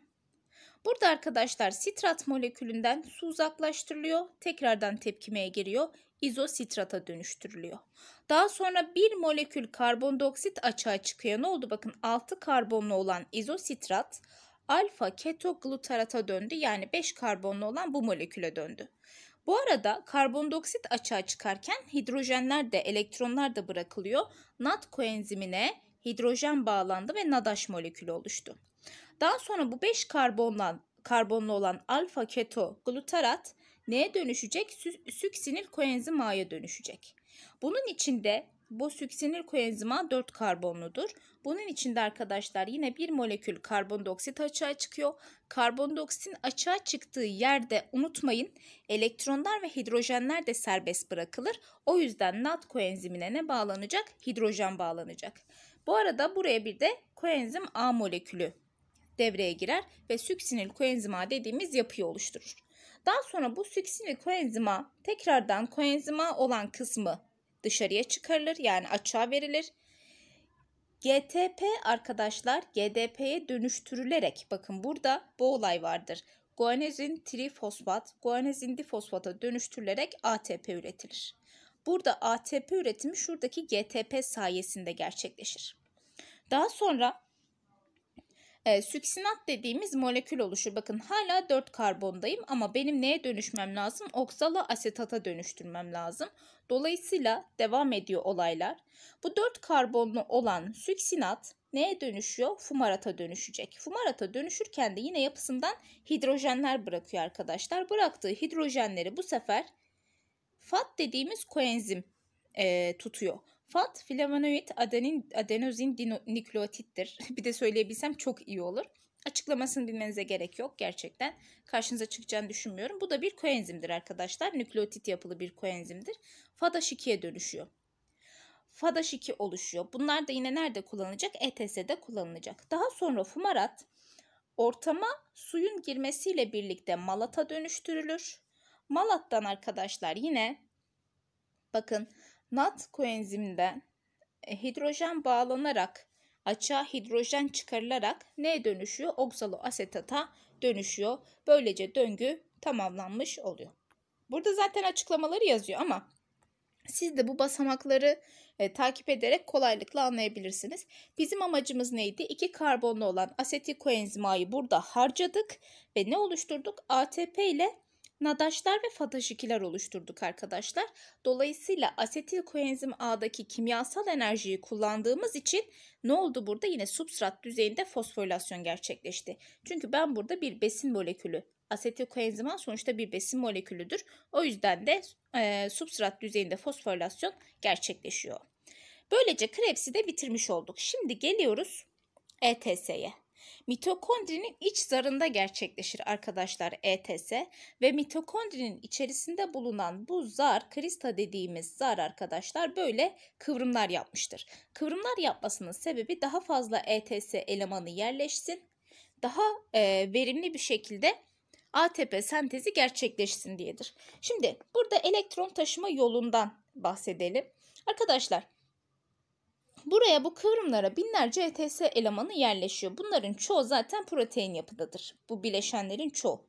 Burada arkadaşlar sitrat molekülünden su uzaklaştırılıyor. Tekrardan tepkimeye giriyor. İzositrata dönüştürülüyor. Daha sonra bir molekül karbondioksit açığa çıkıyor. Ne oldu? Bakın 6 karbonlu olan izositrat alfa ketoglutarata döndü. Yani 5 karbonlu olan bu moleküle döndü. Bu arada karbondioksit açığa çıkarken hidrojenler de elektronlar da bırakılıyor. NAD koenzimine hidrojen bağlandı ve NADH molekülü oluştu. Daha sonra bu 5 karbonla, karbonlu olan alfa keto glutarat neye dönüşecek? Süksinil koenzim A'ya dönüşecek. Bunun içinde Bosüksinil koenzima 4 karbonludur. Bunun içinde arkadaşlar yine bir molekül karbondioksit açığa çıkıyor. Karbondioksin açığa çıktığı yerde unutmayın elektronlar ve hidrojenler de serbest bırakılır. O yüzden NAT koenzimine ne bağlanacak? Hidrojen bağlanacak. Bu arada buraya bir de koenzim A molekülü devreye girer ve süksinil koenzima dediğimiz yapıyı oluşturur. Daha sonra bu süksinil koenzima tekrardan koenzima olan kısmı dışarıya çıkarılır yani açığa verilir. GTP arkadaşlar GDP'ye dönüştürülerek bakın burada bu olay vardır. Guanezin trifosfat, guanezin difosfata dönüştürülerek ATP üretilir. Burada ATP üretimi şuradaki GTP sayesinde gerçekleşir. Daha sonra e, süksinat dediğimiz molekül oluşur. Bakın hala 4 karbondayım ama benim neye dönüşmem lazım? Oksala asetata dönüştürmem lazım. Dolayısıyla devam ediyor olaylar. Bu 4 karbonlu olan süksinat neye dönüşüyor? Fumarata dönüşecek. Fumarata dönüşürken de yine yapısından hidrojenler bırakıyor arkadaşlar. Bıraktığı hidrojenleri bu sefer FAT dediğimiz koenzim e, tutuyor. FAT flavonoid adenin, adenozin dinokleotittir. [LAUGHS] bir de söyleyebilsem çok iyi olur. Açıklamasını bilmenize gerek yok gerçekten. Karşınıza çıkacağını düşünmüyorum. Bu da bir koenzimdir arkadaşlar. Nükleotit yapılı bir koenzimdir. Fadaş 2'ye dönüşüyor. Fadaş 2 oluşuyor. Bunlar da yine nerede kullanılacak? ETS'de kullanılacak. Daha sonra fumarat ortama suyun girmesiyle birlikte malata dönüştürülür. Malattan arkadaşlar yine bakın NAT koenzimden e, hidrojen bağlanarak açığa hidrojen çıkarılarak ne dönüşüyor? Oksaloasetata dönüşüyor. Böylece döngü tamamlanmış oluyor. Burada zaten açıklamaları yazıyor ama siz de bu basamakları e, takip ederek kolaylıkla anlayabilirsiniz. Bizim amacımız neydi? İki karbonlu olan asetil koenzimayı burada harcadık ve ne oluşturduk? ATP ile nadaşlar ve fataşikiler oluşturduk arkadaşlar. Dolayısıyla asetil koenzim A'daki kimyasal enerjiyi kullandığımız için ne oldu burada? Yine substrat düzeyinde fosforilasyon gerçekleşti. Çünkü ben burada bir besin molekülü asetil koenzim A sonuçta bir besin molekülüdür. O yüzden de e, substrat düzeyinde fosforilasyon gerçekleşiyor. Böylece krepsi de bitirmiş olduk. Şimdi geliyoruz ETS'ye. Mitokondrinin iç zarında gerçekleşir arkadaşlar ETS ve mitokondrinin içerisinde bulunan bu zar, krista dediğimiz zar arkadaşlar böyle kıvrımlar yapmıştır. Kıvrımlar yapmasının sebebi daha fazla ETS elemanı yerleşsin, daha e, verimli bir şekilde ATP sentezi gerçekleşsin diyedir. Şimdi burada elektron taşıma yolundan bahsedelim. Arkadaşlar Buraya bu kıvrımlara binlerce ETS elemanı yerleşiyor. Bunların çoğu zaten protein yapıdadır. Bu bileşenlerin çoğu.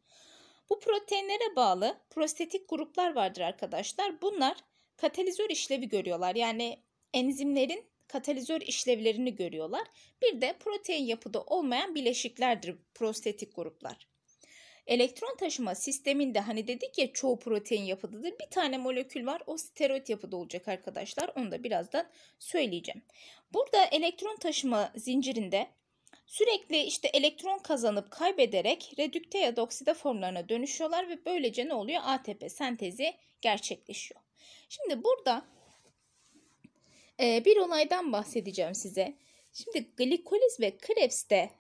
Bu proteinlere bağlı prostetik gruplar vardır arkadaşlar. Bunlar katalizör işlevi görüyorlar. Yani enzimlerin katalizör işlevlerini görüyorlar. Bir de protein yapıda olmayan bileşiklerdir prostetik gruplar. Elektron taşıma sisteminde hani dedik ya çoğu protein yapıdadır. Bir tane molekül var o steroid yapıda olacak arkadaşlar. Onu da birazdan söyleyeceğim. Burada elektron taşıma zincirinde sürekli işte elektron kazanıp kaybederek redükte ya da okside formlarına dönüşüyorlar ve böylece ne oluyor? ATP sentezi gerçekleşiyor. Şimdi burada e, bir olaydan bahsedeceğim size. Şimdi glikoliz ve Krebs'te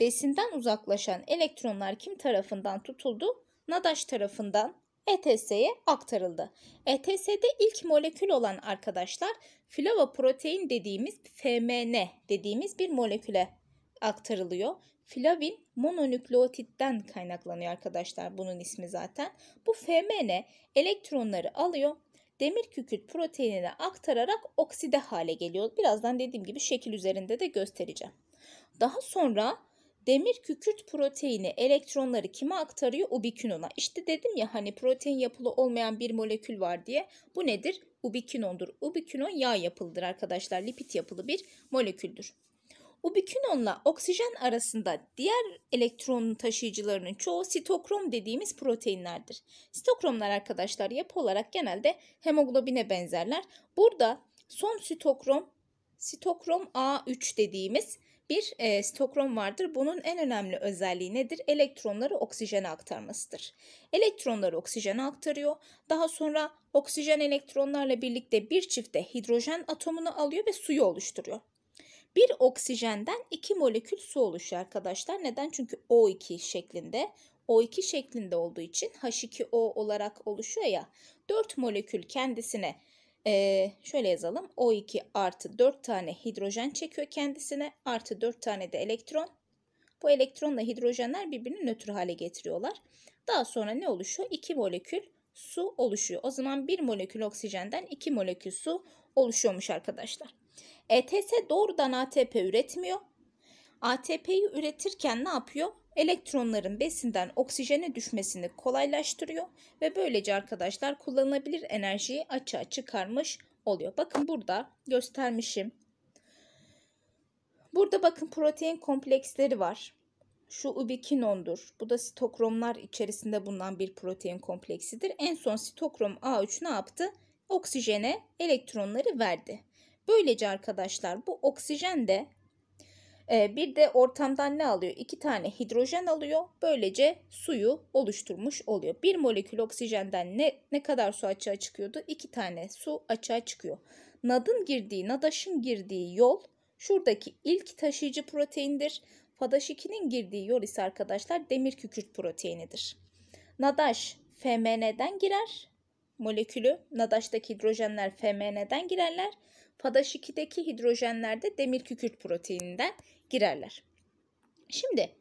Besinden uzaklaşan elektronlar kim tarafından tutuldu? Nadaş tarafından ETS'ye aktarıldı. ETS'de ilk molekül olan arkadaşlar flavoprotein dediğimiz FMN dediğimiz bir moleküle aktarılıyor. Flavin mononükleotitten kaynaklanıyor arkadaşlar bunun ismi zaten. Bu FMN elektronları alıyor demir kükürt proteinine aktararak okside hale geliyor. Birazdan dediğim gibi şekil üzerinde de göstereceğim. Daha sonra Demir kükürt proteini elektronları kime aktarıyor? Ubikinona. İşte dedim ya hani protein yapılı olmayan bir molekül var diye. Bu nedir? Ubikinondur. Ubikinon yağ yapılıdır arkadaşlar. Lipid yapılı bir moleküldür. Ubiquinonla oksijen arasında diğer elektron taşıyıcılarının çoğu sitokrom dediğimiz proteinlerdir. Sitokromlar arkadaşlar yapı olarak genelde hemoglobine benzerler. Burada son sitokrom sitokrom A3 dediğimiz bir e, stokrom vardır. Bunun en önemli özelliği nedir? Elektronları oksijene aktarmasıdır. Elektronları oksijene aktarıyor. Daha sonra oksijen elektronlarla birlikte bir çifte hidrojen atomunu alıyor ve suyu oluşturuyor. Bir oksijenden iki molekül su oluşuyor arkadaşlar. Neden? Çünkü O2 şeklinde. O2 şeklinde olduğu için H2O olarak oluşuyor ya. 4 molekül kendisine ee, şöyle yazalım. O2 artı 4 tane hidrojen çekiyor kendisine. Artı 4 tane de elektron. Bu elektronla hidrojenler birbirini nötr hale getiriyorlar. Daha sonra ne oluşuyor? 2 molekül su oluşuyor. O zaman 1 molekül oksijenden 2 molekül su oluşuyormuş arkadaşlar. ETS doğrudan ATP üretmiyor. ATP'yi üretirken ne yapıyor? elektronların besinden oksijene düşmesini kolaylaştırıyor ve böylece arkadaşlar kullanılabilir enerjiyi açığa çıkarmış oluyor. Bakın burada göstermişim. Burada bakın protein kompleksleri var. Şu ubikinondur. Bu da sitokromlar içerisinde bulunan bir protein kompleksidir. En son sitokrom A3 ne yaptı? Oksijene elektronları verdi. Böylece arkadaşlar bu oksijen de ee, bir de ortamdan ne alıyor? İki tane hidrojen alıyor. Böylece suyu oluşturmuş oluyor. Bir molekül oksijenden ne, ne kadar su açığa çıkıyordu? İki tane su açığa çıkıyor. Nadın girdiği, nadaşın girdiği yol şuradaki ilk taşıyıcı proteindir. Fadaş 2'nin girdiği yol ise arkadaşlar demir kükürt proteinidir. Nadaş FMN'den girer molekülü. Nadaş'taki hidrojenler FMN'den girerler. Fadaş 2'deki hidrojenler de demir kükürt proteininden girerler. Şimdi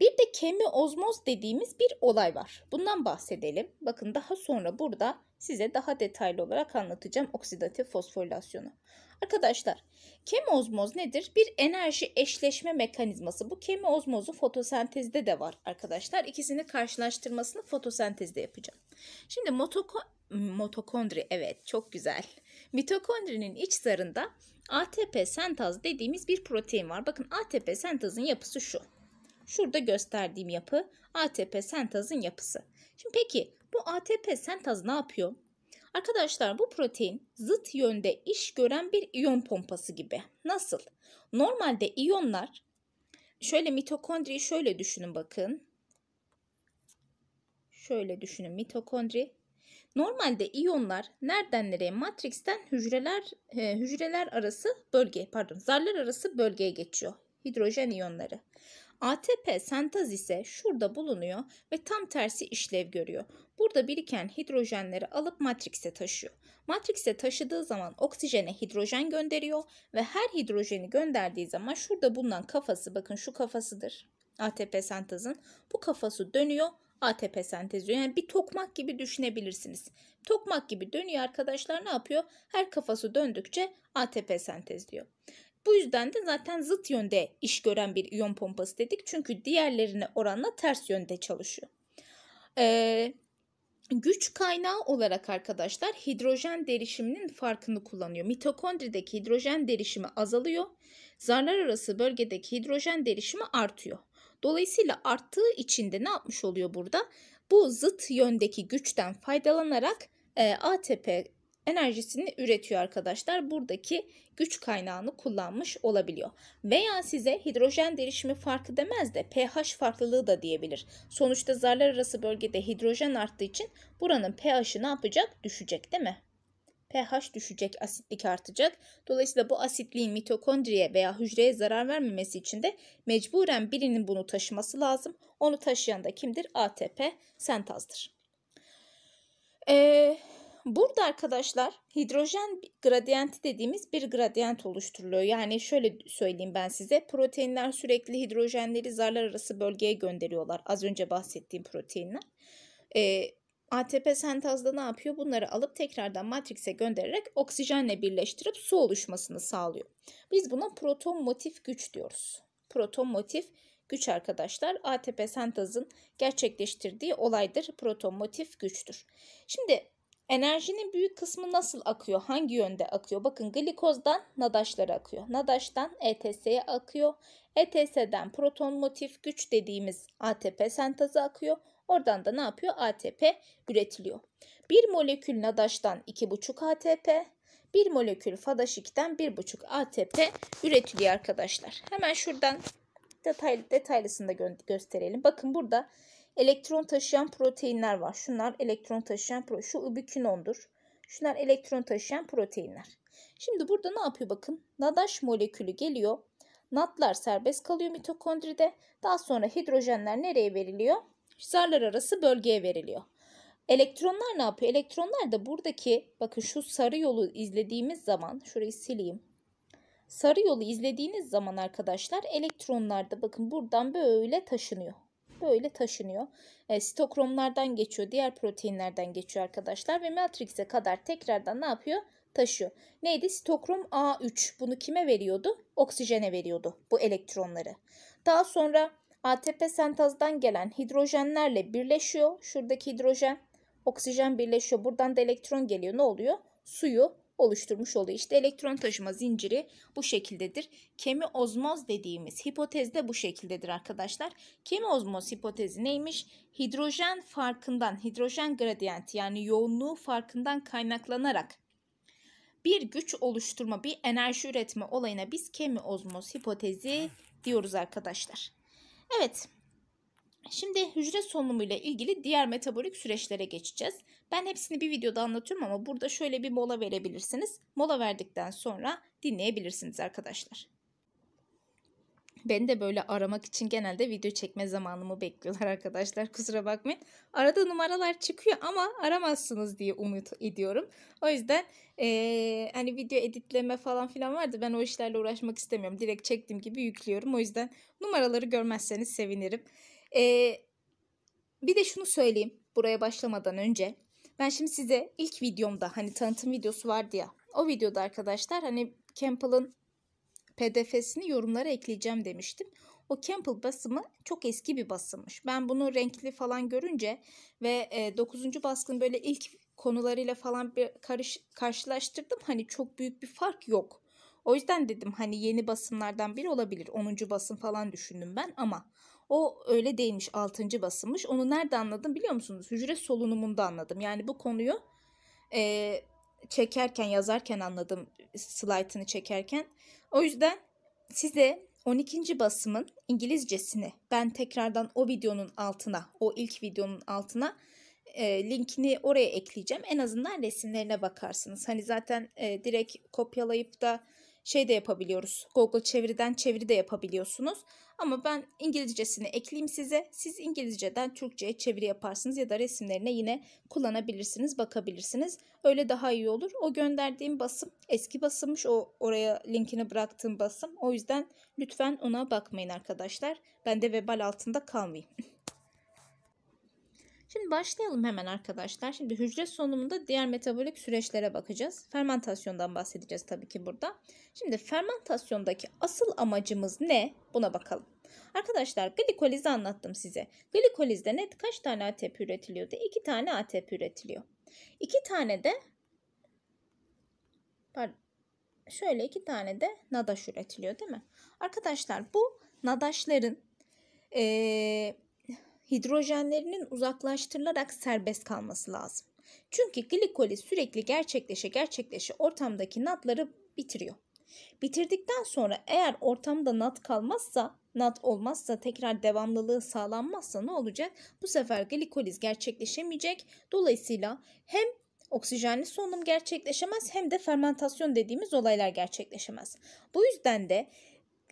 bir de kemiozmoz dediğimiz bir olay var. Bundan bahsedelim. Bakın daha sonra burada size daha detaylı olarak anlatacağım oksidatif fosforilasyonu. Arkadaşlar kemiozmoz nedir? Bir enerji eşleşme mekanizması. Bu kemiozmozu fotosentezde de var arkadaşlar. İkisini karşılaştırmasını fotosentezde yapacağım. Şimdi motoko, mitokondri evet çok güzel. Mitokondrinin iç zarında ATP sentaz dediğimiz bir protein var. Bakın ATP sentazın yapısı şu. Şurada gösterdiğim yapı ATP sentazın yapısı. Şimdi peki bu ATP sentaz ne yapıyor? Arkadaşlar bu protein zıt yönde iş gören bir iyon pompası gibi. Nasıl? Normalde iyonlar şöyle mitokondriyi şöyle düşünün bakın. Şöyle düşünün mitokondri Normalde iyonlar nereden nereye? Matriksten hücreler e, hücreler arası bölge, pardon, zarlar arası bölgeye geçiyor hidrojen iyonları. ATP sentaz ise şurada bulunuyor ve tam tersi işlev görüyor. Burada biriken hidrojenleri alıp matrikse taşıyor. Matrikse taşıdığı zaman oksijene hidrojen gönderiyor ve her hidrojeni gönderdiği zaman şurada bulunan kafası bakın şu kafasıdır. ATP sentazın bu kafası dönüyor ATP sentezi Yani bir tokmak gibi düşünebilirsiniz. Tokmak gibi dönüyor arkadaşlar ne yapıyor? Her kafası döndükçe ATP sentezliyor. Bu yüzden de zaten zıt yönde iş gören bir iyon pompası dedik. Çünkü diğerlerine oranla ters yönde çalışıyor. Ee, güç kaynağı olarak arkadaşlar hidrojen derişiminin farkını kullanıyor. Mitokondrideki hidrojen derişimi azalıyor. Zarlar arası bölgedeki hidrojen derişimi artıyor. Dolayısıyla arttığı için de ne yapmış oluyor burada? Bu zıt yöndeki güçten faydalanarak e, ATP enerjisini üretiyor arkadaşlar. Buradaki güç kaynağını kullanmış olabiliyor. Veya size hidrojen derişimi farkı demez de pH farklılığı da diyebilir. Sonuçta zarlar arası bölgede hidrojen arttığı için buranın pH'i ne yapacak? Düşecek değil mi? pH düşecek, asitlik artacak. Dolayısıyla bu asitliğin mitokondriye veya hücreye zarar vermemesi için de mecburen birinin bunu taşıması lazım. Onu taşıyan da kimdir? ATP sentazdır. Ee, burada arkadaşlar hidrojen gradiyenti dediğimiz bir gradiyent oluşturuluyor. Yani şöyle söyleyeyim ben size proteinler sürekli hidrojenleri zarlar arası bölgeye gönderiyorlar. Az önce bahsettiğim proteinler. Ee, ATP sentazda ne yapıyor? Bunları alıp tekrardan matrikse göndererek oksijenle birleştirip su oluşmasını sağlıyor. Biz buna proton motif güç diyoruz. Proton motif güç arkadaşlar ATP sentazın gerçekleştirdiği olaydır. Proton motif güçtür. Şimdi enerjinin büyük kısmı nasıl akıyor? Hangi yönde akıyor? Bakın glikozdan nadaşlara akıyor. Nadaştan ETS'ye akıyor. ETS'den proton motif güç dediğimiz ATP sentazı akıyor. Oradan da ne yapıyor? ATP üretiliyor. Bir molekül nadaştan 2,5 ATP, bir molekül fadaşikten 1,5 ATP üretiliyor arkadaşlar. Hemen şuradan detaylı, detaylısını da gö gösterelim. Bakın burada elektron taşıyan proteinler var. Şunlar elektron taşıyan pro şu ubiquinondur. Şunlar elektron taşıyan proteinler. Şimdi burada ne yapıyor bakın? Nadaş molekülü geliyor. Natlar serbest kalıyor mitokondride. Daha sonra hidrojenler nereye veriliyor? zarlar arası bölgeye veriliyor. Elektronlar ne yapıyor? Elektronlar da buradaki bakın şu sarı yolu izlediğimiz zaman şurayı sileyim. Sarı yolu izlediğiniz zaman arkadaşlar elektronlar da bakın buradan böyle taşınıyor. Böyle taşınıyor. E, sitokromlardan geçiyor. Diğer proteinlerden geçiyor arkadaşlar. Ve matrix'e kadar tekrardan ne yapıyor? Taşıyor. Neydi? Sitokrom A3. Bunu kime veriyordu? Oksijene veriyordu bu elektronları. Daha sonra ATP sentazdan gelen hidrojenlerle birleşiyor. Şuradaki hidrojen, oksijen birleşiyor. Buradan da elektron geliyor. Ne oluyor? Suyu oluşturmuş oluyor. İşte elektron taşıma zinciri bu şekildedir. Kemi ozmoz dediğimiz hipotez de bu şekildedir arkadaşlar. Kemi ozmoz hipotezi neymiş? Hidrojen farkından, hidrojen gradiyenti yani yoğunluğu farkından kaynaklanarak bir güç oluşturma, bir enerji üretme olayına biz kemi ozmoz hipotezi diyoruz arkadaşlar. Evet. Şimdi hücre solunumu ile ilgili diğer metabolik süreçlere geçeceğiz. Ben hepsini bir videoda anlatıyorum ama burada şöyle bir mola verebilirsiniz. Mola verdikten sonra dinleyebilirsiniz arkadaşlar. Beni de böyle aramak için genelde video çekme zamanımı bekliyorlar arkadaşlar. [LAUGHS] Kusura bakmayın. Arada numaralar çıkıyor ama aramazsınız diye umut ediyorum. O yüzden ee, hani video editleme falan filan vardı. Ben o işlerle uğraşmak istemiyorum. Direkt çektiğim gibi yüklüyorum. O yüzden numaraları görmezseniz sevinirim. E, bir de şunu söyleyeyim buraya başlamadan önce. Ben şimdi size ilk videomda hani tanıtım videosu vardı ya. O videoda arkadaşlar hani Campbell'ın PDF'sini yorumlara ekleyeceğim demiştim. O Campbell basımı çok eski bir basımmış. Ben bunu renkli falan görünce ve 9. E, baskın böyle ilk konularıyla falan bir karış, karşılaştırdım. Hani çok büyük bir fark yok. O yüzden dedim hani yeni basımlardan biri olabilir. 10. basım falan düşündüm ben ama o öyle değilmiş 6. basılmış. Onu nerede anladım biliyor musunuz? Hücre solunumunda anladım. Yani bu konuyu e, çekerken yazarken anladım slaytını çekerken. O yüzden size 12. basımın İngilizcesini ben tekrardan o videonun altına, o ilk videonun altına e, linkini oraya ekleyeceğim. En azından resimlerine bakarsınız. Hani zaten e, direkt kopyalayıp da şey de yapabiliyoruz. Google çeviriden çeviri de yapabiliyorsunuz. Ama ben İngilizcesini ekleyeyim size. Siz İngilizceden Türkçe'ye çeviri yaparsınız ya da resimlerine yine kullanabilirsiniz, bakabilirsiniz. Öyle daha iyi olur. O gönderdiğim basım eski basımmış. O oraya linkini bıraktığım basım. O yüzden lütfen ona bakmayın arkadaşlar. Ben de vebal altında kalmayayım. [LAUGHS] Şimdi başlayalım hemen arkadaşlar. Şimdi hücre sonumunda diğer metabolik süreçlere bakacağız. Fermentasyondan bahsedeceğiz tabii ki burada. Şimdi fermentasyondaki asıl amacımız ne? Buna bakalım. Arkadaşlar glikolizi anlattım size. Glikolizde net kaç tane ATP üretiliyordu? İki tane ATP üretiliyor. İki tane de pardon, şöyle iki tane de nadaş üretiliyor değil mi? Arkadaşlar bu nadaşların ee, hidrojenlerinin uzaklaştırılarak serbest kalması lazım. Çünkü glikoli sürekli gerçekleşe gerçekleşe ortamdaki natları bitiriyor. Bitirdikten sonra eğer ortamda nat kalmazsa, nat olmazsa tekrar devamlılığı sağlanmazsa ne olacak? Bu sefer glikoliz gerçekleşemeyecek. Dolayısıyla hem oksijenli solunum gerçekleşemez hem de fermentasyon dediğimiz olaylar gerçekleşemez. Bu yüzden de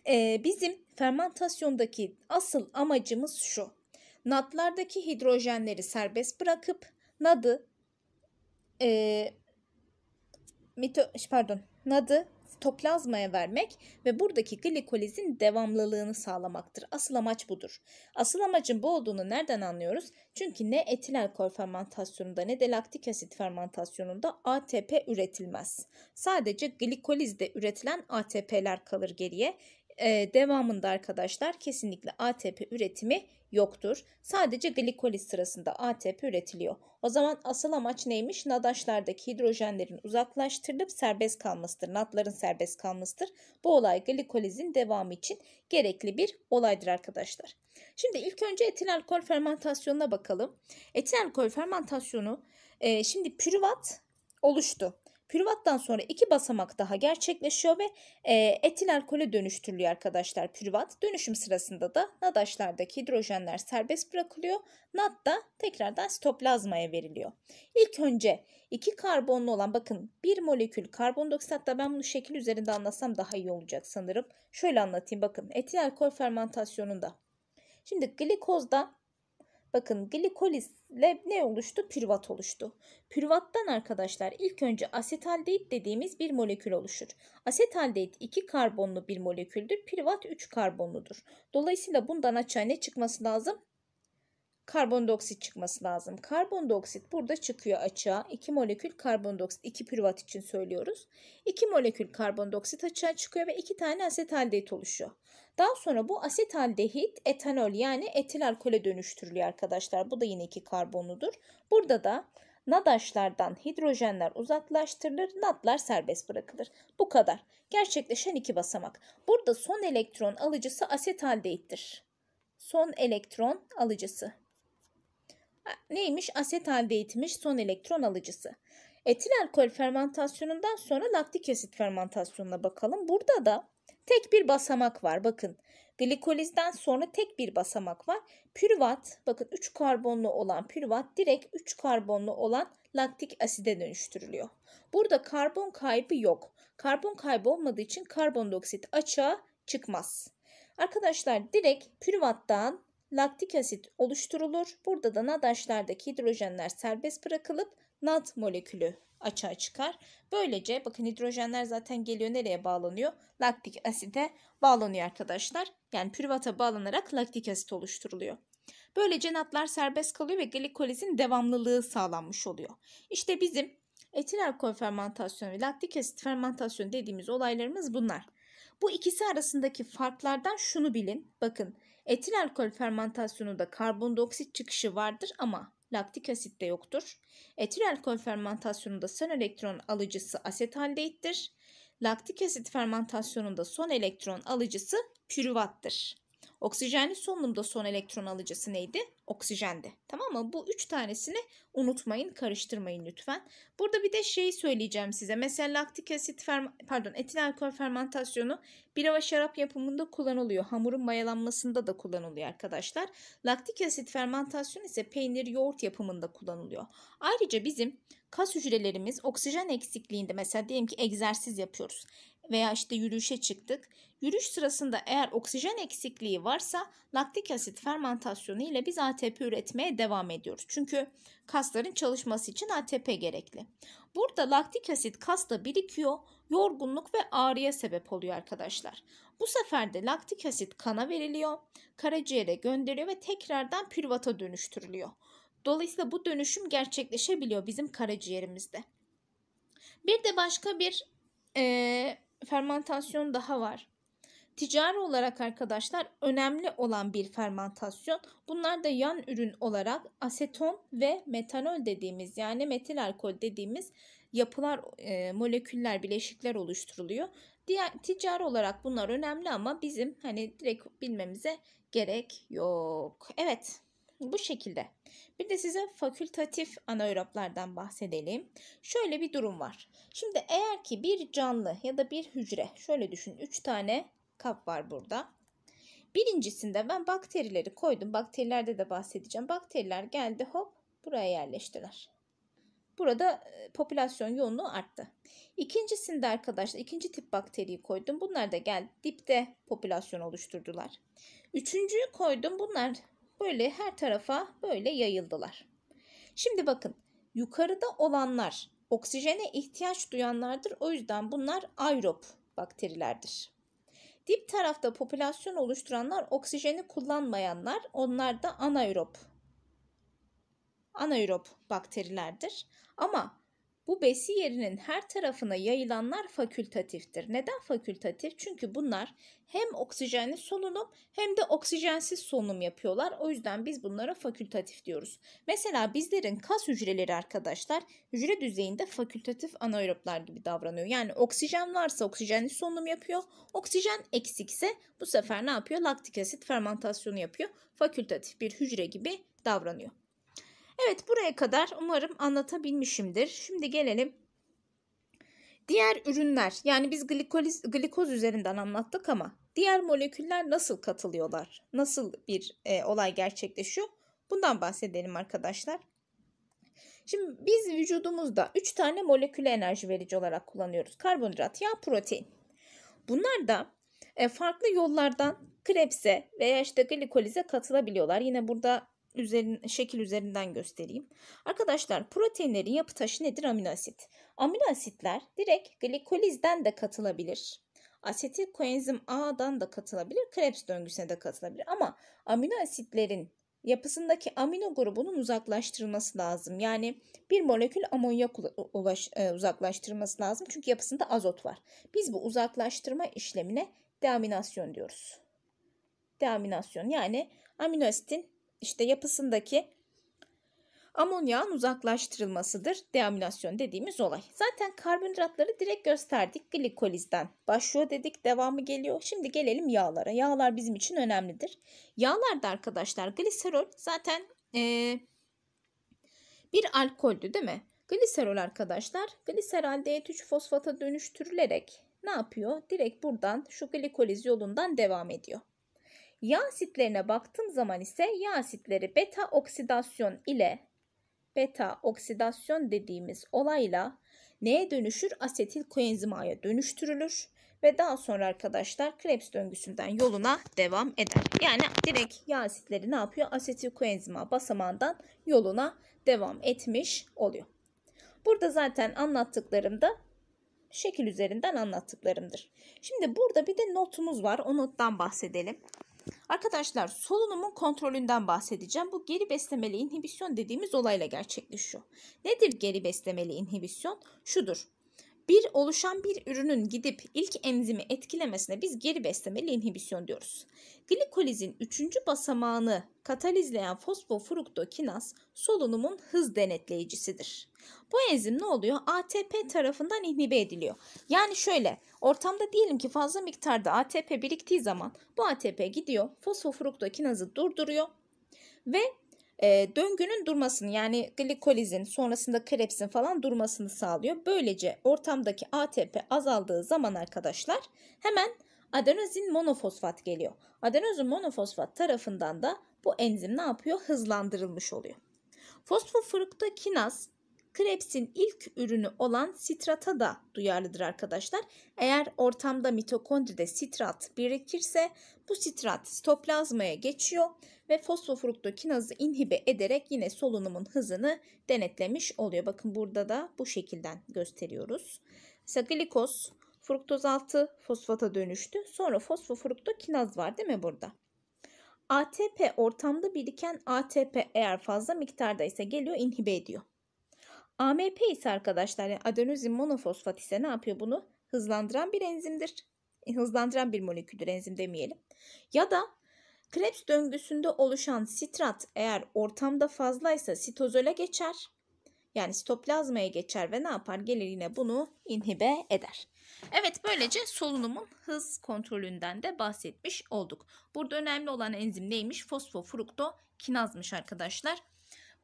e, bizim fermentasyondaki asıl amacımız şu natlardaki hidrojenleri serbest bırakıp nadı e, mito, pardon nadı toplazmaya vermek ve buradaki glikolizin devamlılığını sağlamaktır. Asıl amaç budur. Asıl amacın bu olduğunu nereden anlıyoruz? Çünkü ne etil alkol fermentasyonunda ne de laktik asit fermentasyonunda ATP üretilmez. Sadece glikolizde üretilen ATP'ler kalır geriye. Ee, devamında arkadaşlar kesinlikle ATP üretimi yoktur. Sadece glikoliz sırasında ATP üretiliyor. O zaman asıl amaç neymiş? Nadaşlardaki hidrojenlerin uzaklaştırılıp serbest kalmasıdır. Natların serbest kalmasıdır. Bu olay glikolizin devamı için gerekli bir olaydır arkadaşlar. Şimdi ilk önce etil alkol fermentasyonuna bakalım. Etil alkol fermentasyonu e, şimdi pürüvat oluştu. Pürüvattan sonra iki basamak daha gerçekleşiyor ve e, etil alkole dönüştürülüyor arkadaşlar Pürvat Dönüşüm sırasında da nadaşlardaki hidrojenler serbest bırakılıyor. Nat da tekrardan sitoplazmaya veriliyor. İlk önce iki karbonlu olan bakın bir molekül karbondioksit da ben bunu şekil üzerinde anlasam daha iyi olacak sanırım. Şöyle anlatayım bakın etil alkol fermentasyonunda. Şimdi glikozda Bakın glikolizle ne oluştu? Pürvat oluştu. Pürvattan arkadaşlar ilk önce asetaldehit dediğimiz bir molekül oluşur. Asetaldehit 2 karbonlu bir moleküldür. Pürvat 3 karbonludur. Dolayısıyla bundan açığa ne çıkması lazım? karbondioksit çıkması lazım. Karbondioksit burada çıkıyor açığa. 2 molekül karbondioksit, 2 pürvat için söylüyoruz. 2 molekül karbondioksit açığa çıkıyor ve 2 tane asetaldehit oluşuyor. Daha sonra bu asetaldehit etanol yani etil alkole dönüştürülüyor arkadaşlar. Bu da yine 2 karbonudur. Burada da nadaşlardan hidrojenler uzaklaştırılır, natlar serbest bırakılır. Bu kadar. Gerçekleşen iki basamak. Burada son elektron alıcısı asetaldehittir. Son elektron alıcısı neymiş? aset halde Asetaldehitmiş son elektron alıcısı. Etil alkol fermentasyonundan sonra laktik asit fermentasyonuna bakalım. Burada da tek bir basamak var. Bakın glikolizden sonra tek bir basamak var. Pürvat bakın 3 karbonlu olan pürvat direkt 3 karbonlu olan laktik aside dönüştürülüyor. Burada karbon kaybı yok. Karbon kaybı olmadığı için karbondioksit açığa çıkmaz. Arkadaşlar direkt pürvattan laktik asit oluşturulur. Burada da nadaşlardaki hidrojenler serbest bırakılıp nad molekülü açığa çıkar. Böylece bakın hidrojenler zaten geliyor nereye bağlanıyor? Laktik asite bağlanıyor arkadaşlar. Yani pürvata bağlanarak laktik asit oluşturuluyor. Böylece natlar serbest kalıyor ve glikolizin devamlılığı sağlanmış oluyor. İşte bizim etil alkol fermentasyonu ve laktik asit fermentasyonu dediğimiz olaylarımız bunlar. Bu ikisi arasındaki farklardan şunu bilin. Bakın Etil alkol fermentasyonunda karbondioksit çıkışı vardır ama laktik asit de yoktur. Etil alkol fermentasyonunda son elektron alıcısı asetaldehittir. Laktik asit fermentasyonunda son elektron alıcısı pürüvattır. Oksijenli solunumda son elektron alıcısı neydi? Oksijendi. Tamam mı? Bu üç tanesini unutmayın, karıştırmayın lütfen. Burada bir de şey söyleyeceğim size. Mesela laktik asit, pardon etil alkol fermentasyonu bira ve şarap yapımında kullanılıyor. Hamurun mayalanmasında da kullanılıyor arkadaşlar. Laktik asit fermentasyonu ise peynir, yoğurt yapımında kullanılıyor. Ayrıca bizim kas hücrelerimiz oksijen eksikliğinde mesela diyelim ki egzersiz yapıyoruz veya işte yürüyüşe çıktık. Yürüyüş sırasında eğer oksijen eksikliği varsa laktik asit fermentasyonu ile biz ATP üretmeye devam ediyoruz. Çünkü kasların çalışması için ATP gerekli. Burada laktik asit kasta birikiyor, yorgunluk ve ağrıya sebep oluyor arkadaşlar. Bu sefer de laktik asit kana veriliyor, karaciğere gönderiliyor ve tekrardan pirvata dönüştürülüyor. Dolayısıyla bu dönüşüm gerçekleşebiliyor bizim karaciğerimizde. Bir de başka bir e, Fermentasyon daha var. Ticari olarak arkadaşlar önemli olan bir fermentasyon. Bunlar da yan ürün olarak aseton ve metanol dediğimiz yani metil alkol dediğimiz yapılar, e, moleküller, bileşikler oluşturuluyor. Diğer ticari olarak bunlar önemli ama bizim hani direkt bilmemize gerek yok. Evet. Bu şekilde. Bir de size fakültatif anaeroblardan bahsedelim. Şöyle bir durum var. Şimdi eğer ki bir canlı ya da bir hücre şöyle düşün 3 tane kap var burada. Birincisinde ben bakterileri koydum. Bakterilerde de bahsedeceğim. Bakteriler geldi hop buraya yerleştiler. Burada e, popülasyon yoğunluğu arttı. İkincisinde arkadaşlar ikinci tip bakteriyi koydum. Bunlar da geldi dipte popülasyon oluşturdular. Üçüncüyü koydum. Bunlar böyle her tarafa böyle yayıldılar. Şimdi bakın yukarıda olanlar oksijene ihtiyaç duyanlardır. O yüzden bunlar aerob bakterilerdir. Dip tarafta popülasyon oluşturanlar oksijeni kullanmayanlar. Onlar da anaerob anaerob bakterilerdir. Ama bu besi yerinin her tarafına yayılanlar fakültatiftir. Neden fakültatif? Çünkü bunlar hem oksijenli solunum hem de oksijensiz solunum yapıyorlar. O yüzden biz bunlara fakültatif diyoruz. Mesela bizlerin kas hücreleri arkadaşlar hücre düzeyinde fakültatif anaeroblar gibi davranıyor. Yani oksijen varsa oksijenli solunum yapıyor. Oksijen eksikse bu sefer ne yapıyor? Laktik asit fermentasyonu yapıyor. Fakültatif bir hücre gibi davranıyor. Evet buraya kadar umarım anlatabilmişimdir. Şimdi gelelim diğer ürünler. Yani biz glikoliz, glikoz üzerinden anlattık ama diğer moleküller nasıl katılıyorlar? Nasıl bir e, olay gerçekleşiyor? Bundan bahsedelim arkadaşlar. Şimdi biz vücudumuzda 3 tane moleküle enerji verici olarak kullanıyoruz. Karbonhidrat, yağ, protein. Bunlar da e, farklı yollardan krepse veya işte glikolize katılabiliyorlar. Yine burada üzerin, şekil üzerinden göstereyim. Arkadaşlar proteinlerin yapı taşı nedir? Amino asit. Amino asitler direkt glikolizden de katılabilir. Asetil koenzim A'dan da katılabilir. Krebs döngüsüne de katılabilir. Ama amino asitlerin yapısındaki amino grubunun uzaklaştırılması lazım. Yani bir molekül amonyak ulaş, e, uzaklaştırılması lazım. Çünkü yapısında azot var. Biz bu uzaklaştırma işlemine deaminasyon diyoruz. Deaminasyon yani amino asitin işte yapısındaki amonyağın uzaklaştırılmasıdır deaminasyon dediğimiz olay. Zaten karbonhidratları direkt gösterdik glikolizden. Başlıyor dedik devamı geliyor. Şimdi gelelim yağlara. Yağlar bizim için önemlidir. Yağlarda arkadaşlar gliserol zaten ee, bir alkoldü değil mi? Gliserol arkadaşlar gliserol D3 fosfata dönüştürülerek ne yapıyor? Direkt buradan şu glikoliz yolundan devam ediyor. Yağ asitlerine baktığım zaman ise yağ asitleri beta oksidasyon ile beta oksidasyon dediğimiz olayla neye dönüşür? Asetil koenzimaya dönüştürülür ve daha sonra arkadaşlar Krebs döngüsünden yoluna devam eder. Yani direkt yağ asitleri ne yapıyor? Asetil koenzima basamağından yoluna devam etmiş oluyor. Burada zaten anlattıklarım da şekil üzerinden anlattıklarımdır. Şimdi burada bir de notumuz var. O nottan bahsedelim. Arkadaşlar solunumun kontrolünden bahsedeceğim. Bu geri beslemeli inhibisyon dediğimiz olayla gerçekleşiyor. Nedir geri beslemeli inhibisyon? Şudur bir oluşan bir ürünün gidip ilk enzimi etkilemesine biz geri beslemeli inhibisyon diyoruz. Glikolizin 3. basamağını katalizleyen fosfofruktokinaz solunumun hız denetleyicisidir. Bu enzim ne oluyor? ATP tarafından inhibe ediliyor. Yani şöyle ortamda diyelim ki fazla miktarda ATP biriktiği zaman bu ATP gidiyor fosfofruktokinazı durduruyor ve e, döngünün durmasını yani glikolizin sonrasında krepsin falan durmasını sağlıyor. Böylece ortamdaki ATP azaldığı zaman arkadaşlar hemen adenozin monofosfat geliyor. Adenozin monofosfat tarafından da bu enzim ne yapıyor? Hızlandırılmış oluyor. Fosfofruktokinaz krepsin ilk ürünü olan sitrata da duyarlıdır arkadaşlar. Eğer ortamda mitokondride sitrat birikirse bu sitrat sitoplazmaya geçiyor ve fosfofruktokinazı inhibe ederek yine solunumun hızını denetlemiş oluyor. Bakın burada da bu şekilden gösteriyoruz. Mesela glikoz fruktoz 6 fosfata dönüştü. Sonra fosfofruktokinaz var değil mi burada? ATP ortamda biriken ATP eğer fazla miktarda ise geliyor inhibe ediyor. AMP ise arkadaşlar yani adenozin monofosfat ise ne yapıyor bunu? Hızlandıran bir enzimdir. Hızlandıran bir moleküldür enzim demeyelim. Ya da Krebs döngüsünde oluşan sitrat eğer ortamda fazlaysa sitozole geçer. Yani sitoplazmaya geçer ve ne yapar? Gelir yine bunu inhibe eder. Evet böylece solunumun hız kontrolünden de bahsetmiş olduk. Burada önemli olan enzim neymiş? Fosfofruktokinazmış arkadaşlar.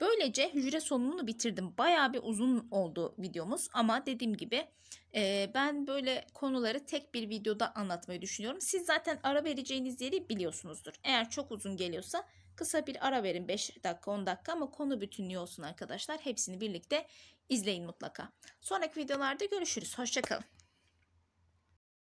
Böylece hücre sonunu bitirdim. Bayağı bir uzun oldu videomuz ama dediğim gibi e, ben böyle konuları tek bir videoda anlatmayı düşünüyorum. Siz zaten ara vereceğiniz yeri biliyorsunuzdur. Eğer çok uzun geliyorsa kısa bir ara verin 5 dakika 10 dakika ama konu bütünlüğü olsun arkadaşlar. Hepsini birlikte izleyin mutlaka. Sonraki videolarda görüşürüz. Hoşçakalın.